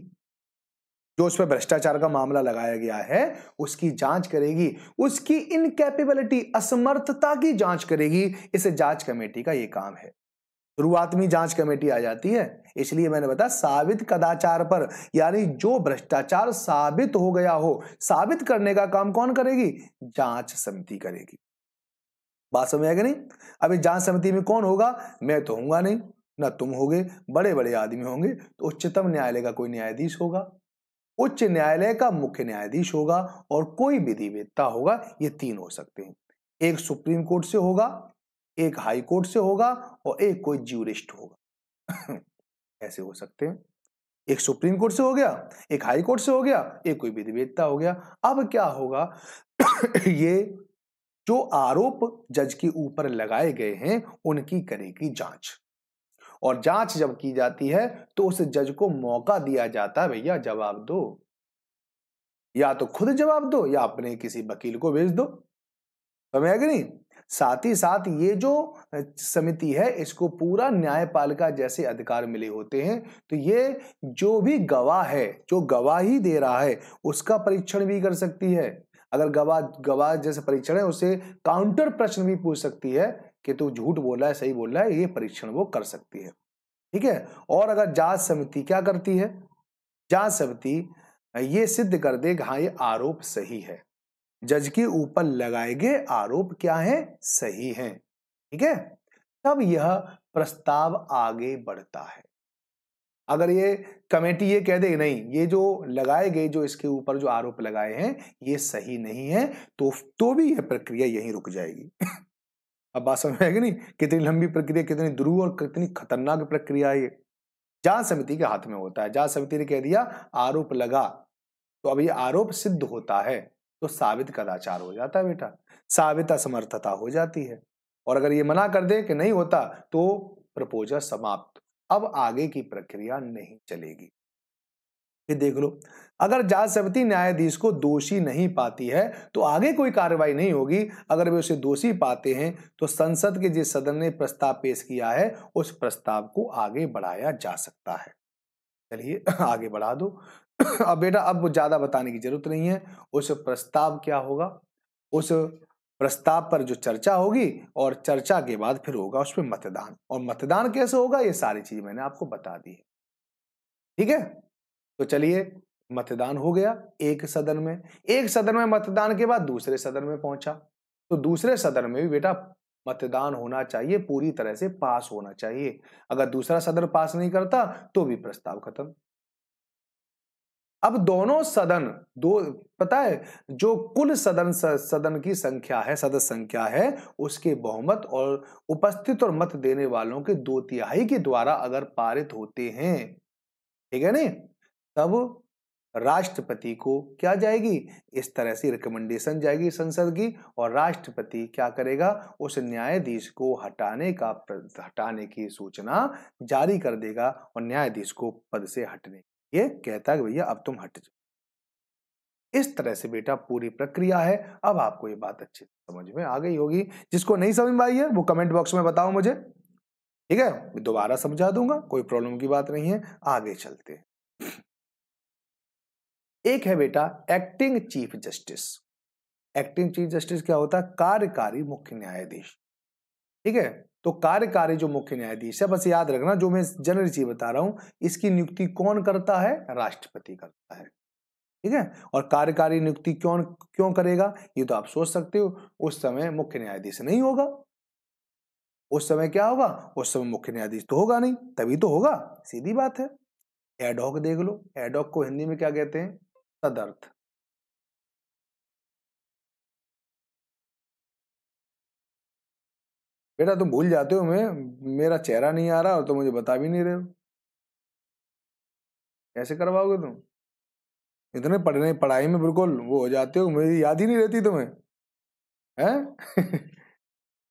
जो उस पर भ्रष्टाचार का मामला लगाया गया है उसकी जांच करेगी उसकी इनकेपेबिलिटी असमर्थता की जांच करेगी इस जांच कमेटी का यह काम है शुरुआत में जांच कमेटी आ जाती है इसलिए मैंने बताया साबित कदाचार पर यानी जो भ्रष्टाचार साबित हो गया हो साबित करने का काम कौन करेगी जांच समिति करेगी बात समझ आएगा नहीं अभी जांच समिति में कौन होगा मैं तो हूंगा नहीं न तुम होगे बड़े बड़े आदमी होंगे तो उच्चतम न्यायालय का कोई न्यायाधीश होगा उच्च न्यायालय का मुख्य न्यायाधीश होगा और कोई विधिवेदता होगा ये तीन हो सकते हैं एक सुप्रीम कोर्ट से होगा एक हाई कोर्ट से होगा और एक कोई ज्यूरिस्ट होगा ऐसे हो सकते हैं एक सुप्रीम कोर्ट से हो गया एक हाई कोर्ट से हो गया एक कोई विधिवेदता हो गया अब क्या होगा ये जो आरोप जज के ऊपर लगाए गए हैं उनकी करेगी जांच और जांच जब की जाती है तो उस जज को मौका दिया जाता है भैया जवाब दो या तो खुद जवाब दो या अपने किसी वकील को भेज दो समझ नहीं साथ ही साथ ये जो समिति है इसको पूरा न्यायपालिका जैसे अधिकार मिले होते हैं तो ये जो भी गवाह है जो गवाही दे रहा है उसका परीक्षण भी कर सकती है अगर गवाह गवाह जैसे परीक्षण है उसे काउंटर प्रश्न भी पूछ सकती है कि तू झूठ बोला है सही बोल रहा है ये परीक्षण वो कर सकती है ठीक है और अगर जांच समिति क्या करती है जांच समिति ये सिद्ध कर दे कि हाँ ये आरोप सही है जज के ऊपर लगाए गए आरोप क्या है सही है ठीक है तब यह प्रस्ताव आगे बढ़ता है अगर ये कमेटी ये कह दे नहीं ये जो लगाए गए जो इसके ऊपर जो आरोप लगाए हैं ये सही नहीं है तो तो भी यह प्रक्रिया यहीं रुक जाएगी अब बात समझ में आएगी नहीं कितनी लंबी प्रक्रिया कितनी ध्रुव और कितनी खतरनाक प्रक्रिया है ये जांच समिति के हाथ में होता है जांच समिति ने कह दिया आरोप लगा तो अब ये आरोप सिद्ध होता है तो साबित कदाचार हो जाता है बेटा साबित असमर्थता हो जाती है और अगर ये मना कर दे कि नहीं होता तो प्रपोजल समाप्त अब आगे की प्रक्रिया नहीं चलेगी फिर देख लो अगर जांच समिति न्यायाधीश को दोषी नहीं पाती है तो आगे कोई कार्रवाई नहीं होगी अगर वे उसे दोषी पाते हैं तो संसद के जिस सदन ने प्रस्ताव पेश किया है उस प्रस्ताव को आगे बढ़ाया जा सकता है चलिए आगे बढ़ा दो अब बेटा अब ज्यादा बताने की जरूरत नहीं है उस प्रस्ताव क्या होगा उस प्रस्ताव पर जो चर्चा होगी और चर्चा के बाद फिर होगा उस पर मतदान और मतदान कैसे होगा ये सारी चीज मैंने आपको बता दी है ठीक है तो चलिए मतदान हो गया एक सदन में एक सदन में मतदान के बाद दूसरे सदन में पहुंचा तो दूसरे सदन में भी बेटा मतदान होना चाहिए पूरी तरह से पास होना चाहिए अगर दूसरा सदन पास नहीं करता तो भी प्रस्ताव खत्म अब दोनों सदन दो पता है जो कुल सदन सदन की संख्या है सदस्य संख्या है उसके बहुमत और उपस्थित और मत देने वालों के दो तिहाई के द्वारा अगर पारित होते हैं ठीक है नहीं तब राष्ट्रपति को क्या जाएगी इस तरह से रिकमेंडेशन जाएगी संसद की और राष्ट्रपति क्या करेगा उस न्यायाधीश को हटाने का हटाने की सूचना जारी कर देगा और न्यायाधीश को पद से हटने ये कहता है भैया अब तुम हट जाओ इस तरह से बेटा पूरी प्रक्रिया है अब आपको ये बात अच्छी समझ में आ गई होगी जिसको नहीं समझ आई है वो कमेंट बॉक्स में बताओ मुझे ठीक है दोबारा समझा दूंगा कोई प्रॉब्लम की बात नहीं है आगे चलते हैं एक है बेटा acting chief justice acting chief justice क्या होता है कार्यकारी मुख्य न्यायाधीश ठीक है तो कार्यकारी जो मुख्य न्यायाधीश है बस याद रखना जो मैं जनरल चीज बता रहा हूं इसकी नियुक्ति कौन करता है राष्ट्रपति करता है ठीक है और कार्यकारी नियुक्ति क्यों क्यों करेगा ये तो आप सोच सकते हो उस समय मुख्य न्यायाधीश नहीं होगा उस समय क्या होगा उस समय मुख्य न्यायाधीश तो होगा नहीं तभी तो होगा सीधी बात है एडॉक देख लो एडॉक को हिंदी में क्या कहते हैं तदर्थ बेटा तुम भूल जाते हो मैं मेरा चेहरा नहीं आ रहा और तो मुझे बता भी नहीं रहे हो कैसे करवाओगे तुम इतने पढ़ने पढ़ाई में बिल्कुल वो हो जाते हो मेरी याद ही नहीं रहती तुम्हें हैं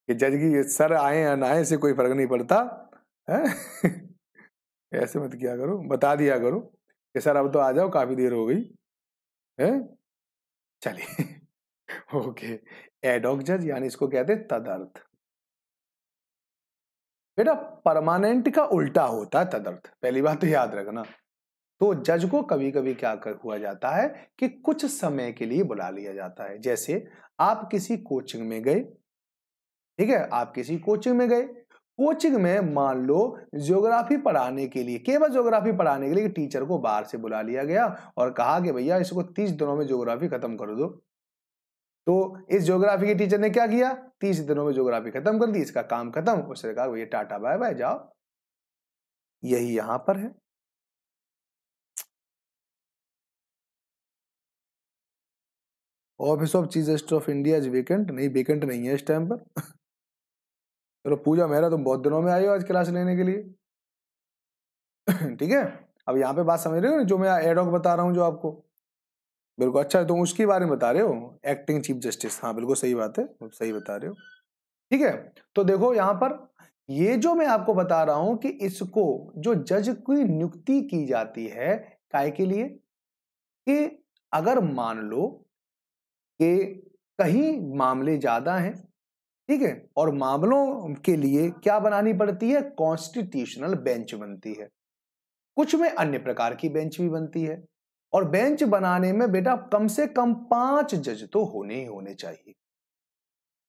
कि जज की सर आए या ना आए से कोई फर्क नहीं पड़ता है ऐसे मत किया करो बता दिया करो कि सर अब तो आ जाओ काफ़ी देर हो गई चलिए ओके एडॉक जज यानी इसको कहते तदर्थ बेटा परमानेंट का उल्टा होता है तदर्थ पहली बात तो याद रखना तो जज को कभी कभी क्या कर हुआ जाता है कि कुछ समय के लिए बुला लिया जाता है जैसे आप किसी कोचिंग में गए ठीक है आप किसी कोचिंग में गए कोचिंग में मान लो ज्योग्राफी पढ़ाने के लिए केवल ज्योग्राफी पढ़ाने के लिए टीचर को बाहर से बुला लिया गया और कहा कि भैया इसको तीस दिनों में ज्योग्राफी खत्म कर दो तो इस ज्योग्राफी के टीचर ने क्या किया तीस दिनों में ज्योग्राफी खत्म कर दी इसका काम खत्म उसने कहा भैया टाटा बाय बाय जाओ यही यहां पर है office of chief justice of India is vacant नहीं वेकेंट नहीं है इस टाइम पर चलो पूजा मेहरा तुम तो बहुत दिनों में आई हो आज क्लास लेने के लिए ठीक है अब यहाँ पे बात समझ रहे हो ना जो मैं एडॉक बता रहा हूँ जो आपको बिल्कुल अच्छा तुम तो उसके बारे में बता रहे हो एक्टिंग चीफ जस्टिस हाँ बिल्कुल सही बात है सही बता रहे हो ठीक है तो देखो यहाँ पर ये जो मैं आपको बता रहा हूं कि इसको जो जज की नियुक्ति की जाती है काय के लिए कि अगर मान लो कि कहीं मामले ज्यादा हैं ठीक है और मामलों के लिए क्या बनानी पड़ती है कॉन्स्टिट्यूशनल बेंच बनती है कुछ में अन्य प्रकार की बेंच भी बनती है और बेंच बनाने में बेटा कम से कम पांच जज तो होने ही होने चाहिए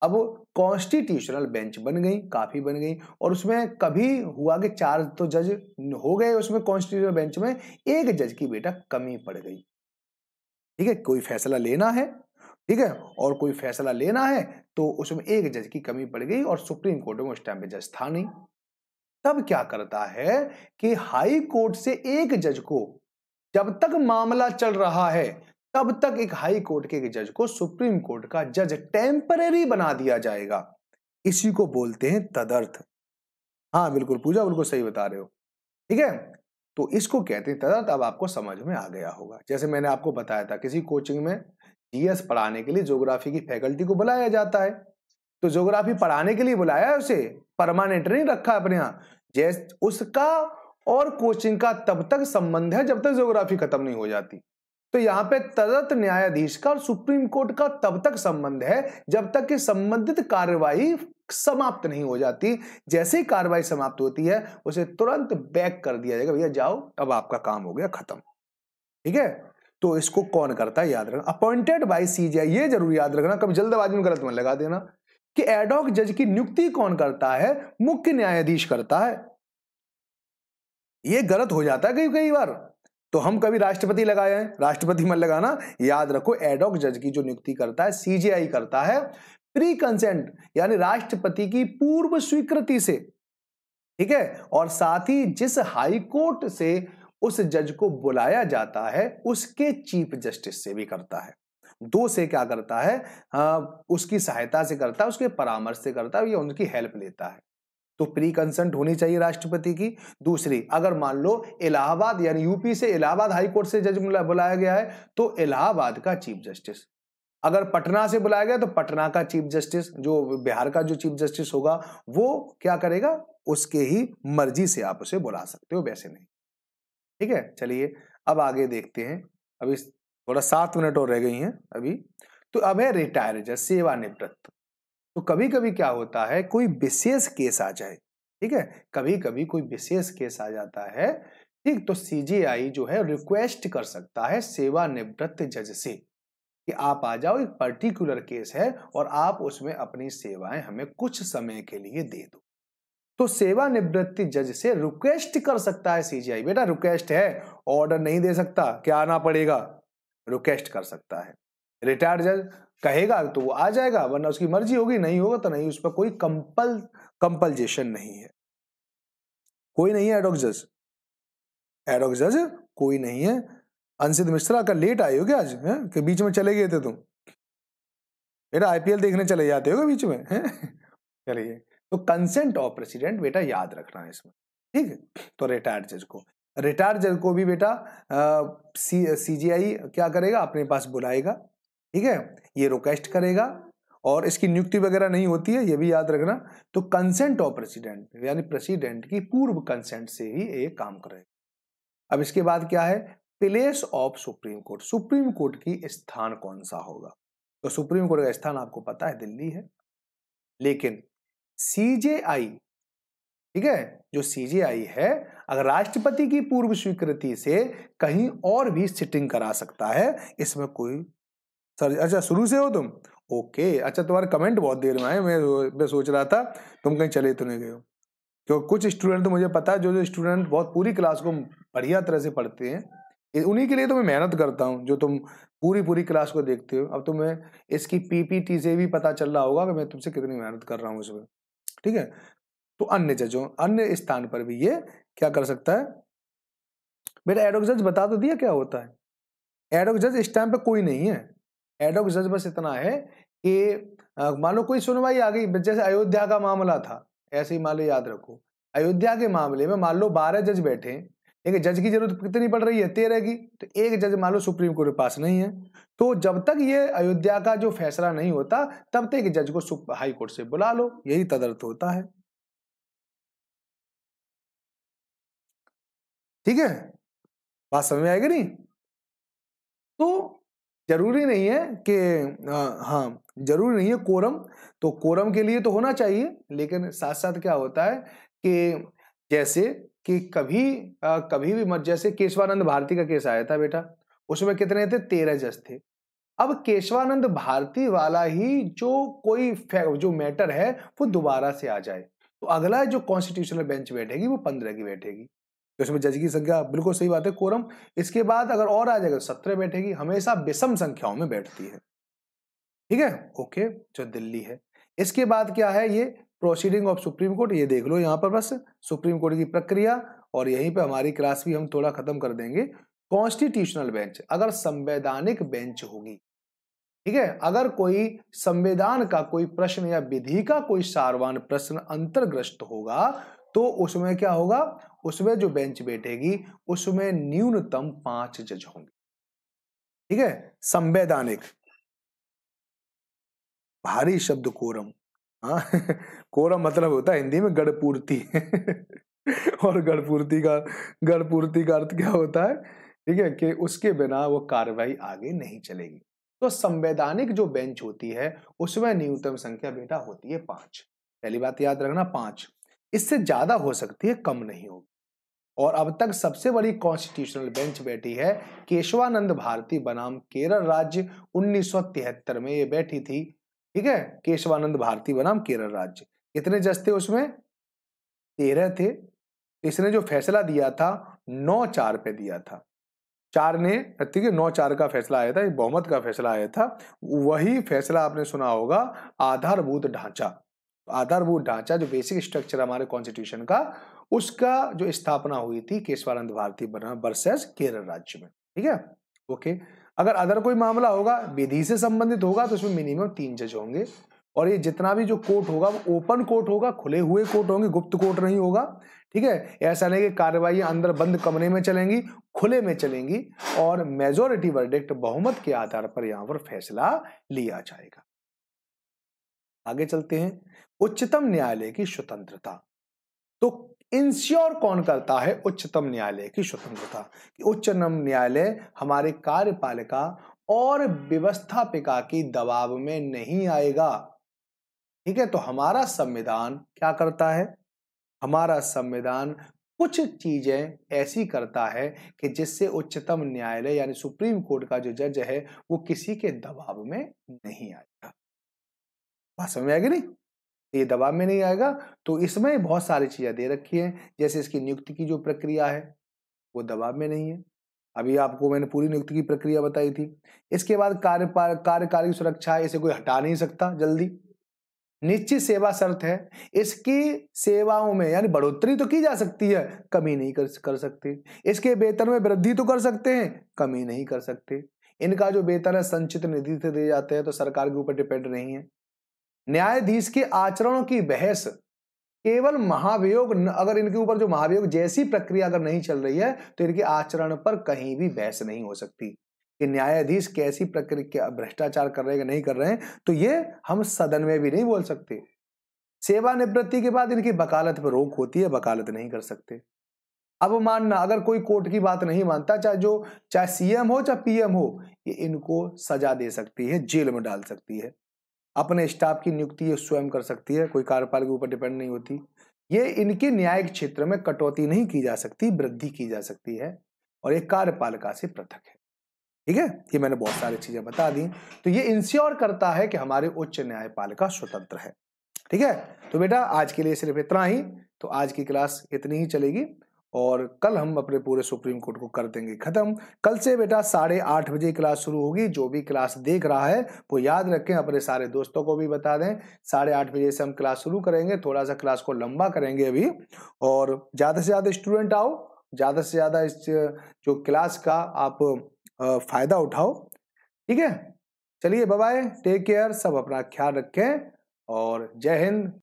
अब कॉन्स्टिट्यूशनल बेंच बन गई काफी बन गई और उसमें कभी हुआ कि चार तो जज हो गए उसमें कॉन्स्टिट्यूशनल बेंच में एक जज की बेटा कमी पड़ गई ठीक है कोई फैसला लेना है ठीक है और कोई फैसला लेना है तो उसमें एक जज की कमी पड़ गई और सुप्रीम कोर्ट में उस टाइम पे जज था नहीं तब क्या करता है कि हाई कोर्ट से एक जज को जब तक मामला चल रहा है तब तक एक हाई कोर्ट के जज को सुप्रीम कोर्ट का जज टेम्परेरी बना दिया जाएगा इसी को बोलते हैं तदर्थ हाँ बिल्कुल पूजा बिल्कुल सही बता रहे हो ठीक है तो इसको कहते हैं तदर्थ अब आपको समझ में आ गया होगा जैसे मैंने आपको बताया था किसी कोचिंग में जीएस पढ़ाने के लिए ज्योग्राफी की फैकल्टी को बुलाया जाता है तो ज्योग्राफी पढ़ाने के लिए बुलाया है उसे परमानेंट नहीं रखा अपने यहाँ जैस उसका और कोचिंग का तब तक संबंध है जब तक ज्योग्राफी खत्म नहीं हो जाती तो यहाँ पे तदत न्यायाधीश का और सुप्रीम कोर्ट का तब तक संबंध है जब तक कि संबंधित कार्यवाही समाप्त नहीं हो जाती जैसे ही कार्रवाई समाप्त होती है उसे तुरंत बैक कर दिया जाएगा भैया जाओ अब आपका काम हो गया खत्म ठीक है तो इसको कौन करता है याद रखना अपॉइंटेड बाई जी ये जरूर याद रखना कभी जल्दबाजी में गलत मन लगा देना कि एडॉक जज की नियुक्ति कौन करता है मुख्य न्यायाधीश करता है ये गलत हो जाता है कई कई बार तो हम कभी राष्ट्रपति लगाए हैं राष्ट्रपति मन लगाना याद रखो एडॉक जज की जो नियुक्ति करता है सीजीआई करता है प्री कंसेंट यानी राष्ट्रपति की पूर्व स्वीकृति से ठीक है और साथ ही जिस हाई कोर्ट से उस जज को बुलाया जाता है उसके चीफ जस्टिस से भी करता है दो से क्या करता है आ, हाँ, उसकी सहायता से करता है उसके परामर्श से करता है या उनकी हेल्प लेता है तो प्री कंसेंट होनी चाहिए राष्ट्रपति की दूसरी अगर मान लो इलाहाबाद यानी यूपी से इलाहाबाद हाईकोर्ट से जज बुलाया गया है तो इलाहाबाद का चीफ जस्टिस अगर पटना से बुलाया गया तो पटना का चीफ जस्टिस जो बिहार का जो चीफ जस्टिस होगा वो क्या करेगा उसके ही मर्जी से आप उसे बुला सकते हो वैसे नहीं ठीक है चलिए अब आगे देखते हैं अभी थोड़ा सात मिनट और रह गई हैं अभी तो अब है रिटायर सेवानिवृत्त तो कभी कभी क्या होता है कोई विशेष केस आ जाए ठीक है कभी कभी कोई विशेष केस आ जाता है ठीक तो सीजीआई जो है रिक्वेस्ट कर सकता है सेवानिवृत्त जज से कि आप आ जाओ एक पर्टिकुलर केस है और आप उसमें अपनी सेवाएं हमें कुछ समय के लिए दे दो तो सेवानिवृत्ति जज से रिक्वेस्ट कर सकता है सीजीआई बेटा रिक्वेस्ट है ऑर्डर नहीं दे सकता क्या आना पड़ेगा रिक्वेस्ट कर सकता है रिटायर्ड जज कहेगा तो वो आ जाएगा वरना उसकी मर्जी होगी नहीं होगा तो नहीं उस पर कोई कंपल कंपलजेशन नहीं है कोई नहीं है एडोक जज एडोक जज कोई नहीं है अंशित मिश्रा का लेट आई हो क्या आज है? के बीच में चले गए थे तुम बेटा आईपीएल देखने चले जाते हो बीच में चलिए तो कंसेंट ऑफ प्रेसिडेंट बेटा याद रखना है इसमें ठीक है तो रिटायर्ड जज को रिटायर्ड जज को भी बेटा सी सी क्या करेगा अपने पास बुलाएगा ठीक है ये रिक्वेस्ट करेगा और इसकी नियुक्ति वगैरह नहीं होती है ये भी याद रखना तो कंसेंट ऑफ प्रेसिडेंट यानी प्रेसिडेंट की पूर्व कंसेंट से ही ये काम करेगा अब इसके बाद क्या है place of Supreme Court Supreme Court की स्थान कौन सा होगा तो सुप्रीम कोर्ट का स्थान आपको पता है दिल्ली है लेकिन सीजेआई ठीक है जो सीजेआई है अगर राष्ट्रपति की पूर्व स्वीकृति से कहीं और भी सिटिंग करा सकता है इसमें कोई सर अच्छा शुरू से हो तुम ओके अच्छा तुम्हारे कमेंट बहुत देर में आए मैं मैं सोच रहा था तुम कहीं चले तो नहीं गए हो क्योंकि कुछ स्टूडेंट तो मुझे पता है जो जो स्टूडेंट बहुत पूरी क्लास को बढ़िया तरह से पढ़ते हैं उन्हीं के लिए तो मैं मेहनत करता हूँ जो तुम पूरी पूरी क्लास को देखते हो अब तुम्हें इसकी पीपीटी से भी पता चल रहा होगा कि मैं तुमसे कितनी मेहनत कर रहा हूँ इसमें ठीक है तो अन्य जजों अन्य स्थान पर भी ये क्या कर सकता है बेटा एडोक जज बता तो दिया क्या होता है एडोक जज इस टाइम पर कोई नहीं है एडोक जज बस इतना है कि मान लो कोई सुनवाई आ गई जैसे अयोध्या का मामला था ऐसे ही मान लो याद रखो अयोध्या के मामले में मान लो बारह जज बैठे एक जज की जरूरत कितनी पड़ रही है तेरह की तो एक जज मान लो सुप्रीम कोर्ट के पास नहीं है तो जब तक ये अयोध्या का जो फैसला नहीं होता तब तक जज को हाई कोर्ट से बुला लो यही तदर्थ होता है ठीक है बात समझ में आएगी नहीं तो जरूरी नहीं है कि हाँ जरूरी नहीं है कोरम तो कोरम के लिए तो होना चाहिए लेकिन साथ साथ क्या होता है कि जैसे कि कभी आ, कभी भी मत जैसे केशवानंद भारती का केस आया था बेटा उसमें कितने थे तेरह जज थे अब केशवानंद भारती वाला ही जो कोई जो मैटर है वो दोबारा से आ जाए तो अगला जो कॉन्स्टिट्यूशनल बेंच बैठेगी वो पंद्रह की बैठेगी तो इसमें जज की संख्या बिल्कुल सही बात है कोरम इसके बाद अगर और आ जाएगा तो सत्रह बैठेगी हमेशा विषम संख्याओं में बैठती है ठीक है ओके जो दिल्ली है इसके बाद क्या है ये प्रोसीडिंग ऑफ सुप्रीम कोर्ट ये देख लो यहाँ पर बस सुप्रीम कोर्ट की प्रक्रिया और यहीं पे हमारी क्लास भी हम थोड़ा खत्म कर देंगे कॉन्स्टिट्यूशनल बेंच अगर संवैधानिक बेंच होगी ठीक है अगर कोई संविधान का कोई प्रश्न या विधि का कोई सारवान प्रश्न अंतर्ग्रस्त होगा तो उसमें क्या होगा उसमें जो बेंच बैठेगी उसमें न्यूनतम पांच जज होंगे ठीक है संवैधानिक भारी शब्द कोरम हाँ कोरा मतलब होता है हिंदी में गढ़पूर्ति और गढ़पूर्ति का गढ़पूर्ति का अर्थ क्या होता है ठीक है कि उसके बिना वो कार्रवाई आगे नहीं चलेगी तो संवैधानिक जो बेंच होती है उसमें न्यूनतम संख्या बेटा होती है पांच पहली बात याद रखना पांच इससे ज्यादा हो सकती है कम नहीं होगी और अब तक सबसे बड़ी कॉन्स्टिट्यूशनल बेंच बैठी है केशवानंद भारती बनाम केरल राज्य 1973 में ये बैठी थी ठीक है केशवानंद भारती बनाम केरल राज्य कितने जज थे उसमें तेरह थे इसने जो फैसला दिया था नौ चार पे दिया था चार ने ठीक है नौ चार का फैसला आया था बहुमत का फैसला आया था वही फैसला आपने सुना होगा आधारभूत ढांचा आधारभूत ढांचा जो बेसिक स्ट्रक्चर हमारे कॉन्स्टिट्यूशन का उसका जो स्थापना हुई थी केशवानंद भारती बना वर्सेस केरल राज्य में ठीक है ओके अगर अदर कोई मामला होगा विधि से संबंधित होगा तो इसमें मिनिमम तीन जज होंगे और ये जितना भी जो कोर्ट होगा वो ओपन कोर्ट होगा खुले हुए कोर्ट होंगे गुप्त कोर्ट नहीं होगा ठीक है ऐसा नहीं कि कार्रवाई अंदर बंद कमरे में चलेंगी खुले में चलेंगी और मेजोरिटी वर्डिक्ट बहुमत के आधार पर यहाँ पर फैसला लिया जाएगा आगे चलते हैं उच्चतम न्यायालय की स्वतंत्रता तो इंश्योर कौन करता है उच्चतम न्यायालय की स्वतंत्रता कि उच्चतम न्यायालय हमारे कार्यपालिका और व्यवस्थापिका की दबाव में नहीं आएगा ठीक है तो हमारा संविधान क्या करता है हमारा संविधान कुछ चीजें ऐसी करता है कि जिससे उच्चतम न्यायालय यानी सुप्रीम कोर्ट का जो जज है वो किसी के दबाव में नहीं आएगा बात समझ आएगी नहीं ये दबाव में नहीं आएगा तो इसमें बहुत सारी चीज़ें दे रखी हैं जैसे इसकी नियुक्ति की जो प्रक्रिया है वो दबाव में नहीं है अभी आपको मैंने पूरी नियुक्ति की प्रक्रिया बताई थी इसके बाद कार्य कार्यकारी सुरक्षा है इसे कोई हटा नहीं सकता जल्दी निश्चित सेवा शर्त है इसकी सेवाओं में यानी बढ़ोतरी तो की जा सकती है कमी नहीं कर कर सकते इसके वेतन में वृद्धि तो कर सकते हैं कमी नहीं कर सकते इनका जो वेतन है संचित निधि से दिए जाते हैं तो सरकार के ऊपर डिपेंड नहीं है न्यायाधीश के आचरणों की बहस केवल महाभियोग अगर इनके ऊपर जो महाभियोग जैसी प्रक्रिया अगर नहीं चल रही है तो इनके आचरण पर कहीं भी बहस नहीं हो सकती कि न्यायाधीश कैसी प्रक्रिया भ्रष्टाचार कर रहे हैं नहीं कर रहे हैं तो ये हम सदन में भी नहीं बोल सकते सेवानिवृत्ति के बाद इनकी वकालत पर रोक होती है वकालत नहीं कर सकते अब मानना अगर कोई कोर्ट की बात नहीं मानता चाहे जो चाहे सीएम हो चाहे पीएम हो ये इनको सजा दे सकती है जेल में डाल सकती है अपने स्टाफ की नियुक्ति ये स्वयं कर सकती है कोई कार्यपाल के ऊपर डिपेंड नहीं होती ये इनके न्यायिक क्षेत्र में कटौती नहीं की जा सकती वृद्धि की जा सकती है और ये कार्यपालिका से पृथक है ठीक है ये मैंने बहुत सारी चीजें बता दी तो ये इंश्योर करता है कि हमारे उच्च न्यायपालिका स्वतंत्र है ठीक है तो बेटा आज के लिए सिर्फ इतना ही तो आज की क्लास इतनी ही चलेगी और कल हम अपने पूरे सुप्रीम कोर्ट को कर देंगे खत्म कल से बेटा साढ़े आठ बजे क्लास शुरू होगी जो भी क्लास देख रहा है वो याद रखें अपने सारे दोस्तों को भी बता दें साढ़े आठ बजे से हम क्लास शुरू करेंगे थोड़ा सा क्लास को लंबा करेंगे अभी और ज़्यादा से ज़्यादा स्टूडेंट आओ ज़्यादा से ज़्यादा इस जो क्लास का आप फ़ायदा उठाओ ठीक है चलिए बाय टेक केयर सब अपना ख्याल रखें और जय हिंद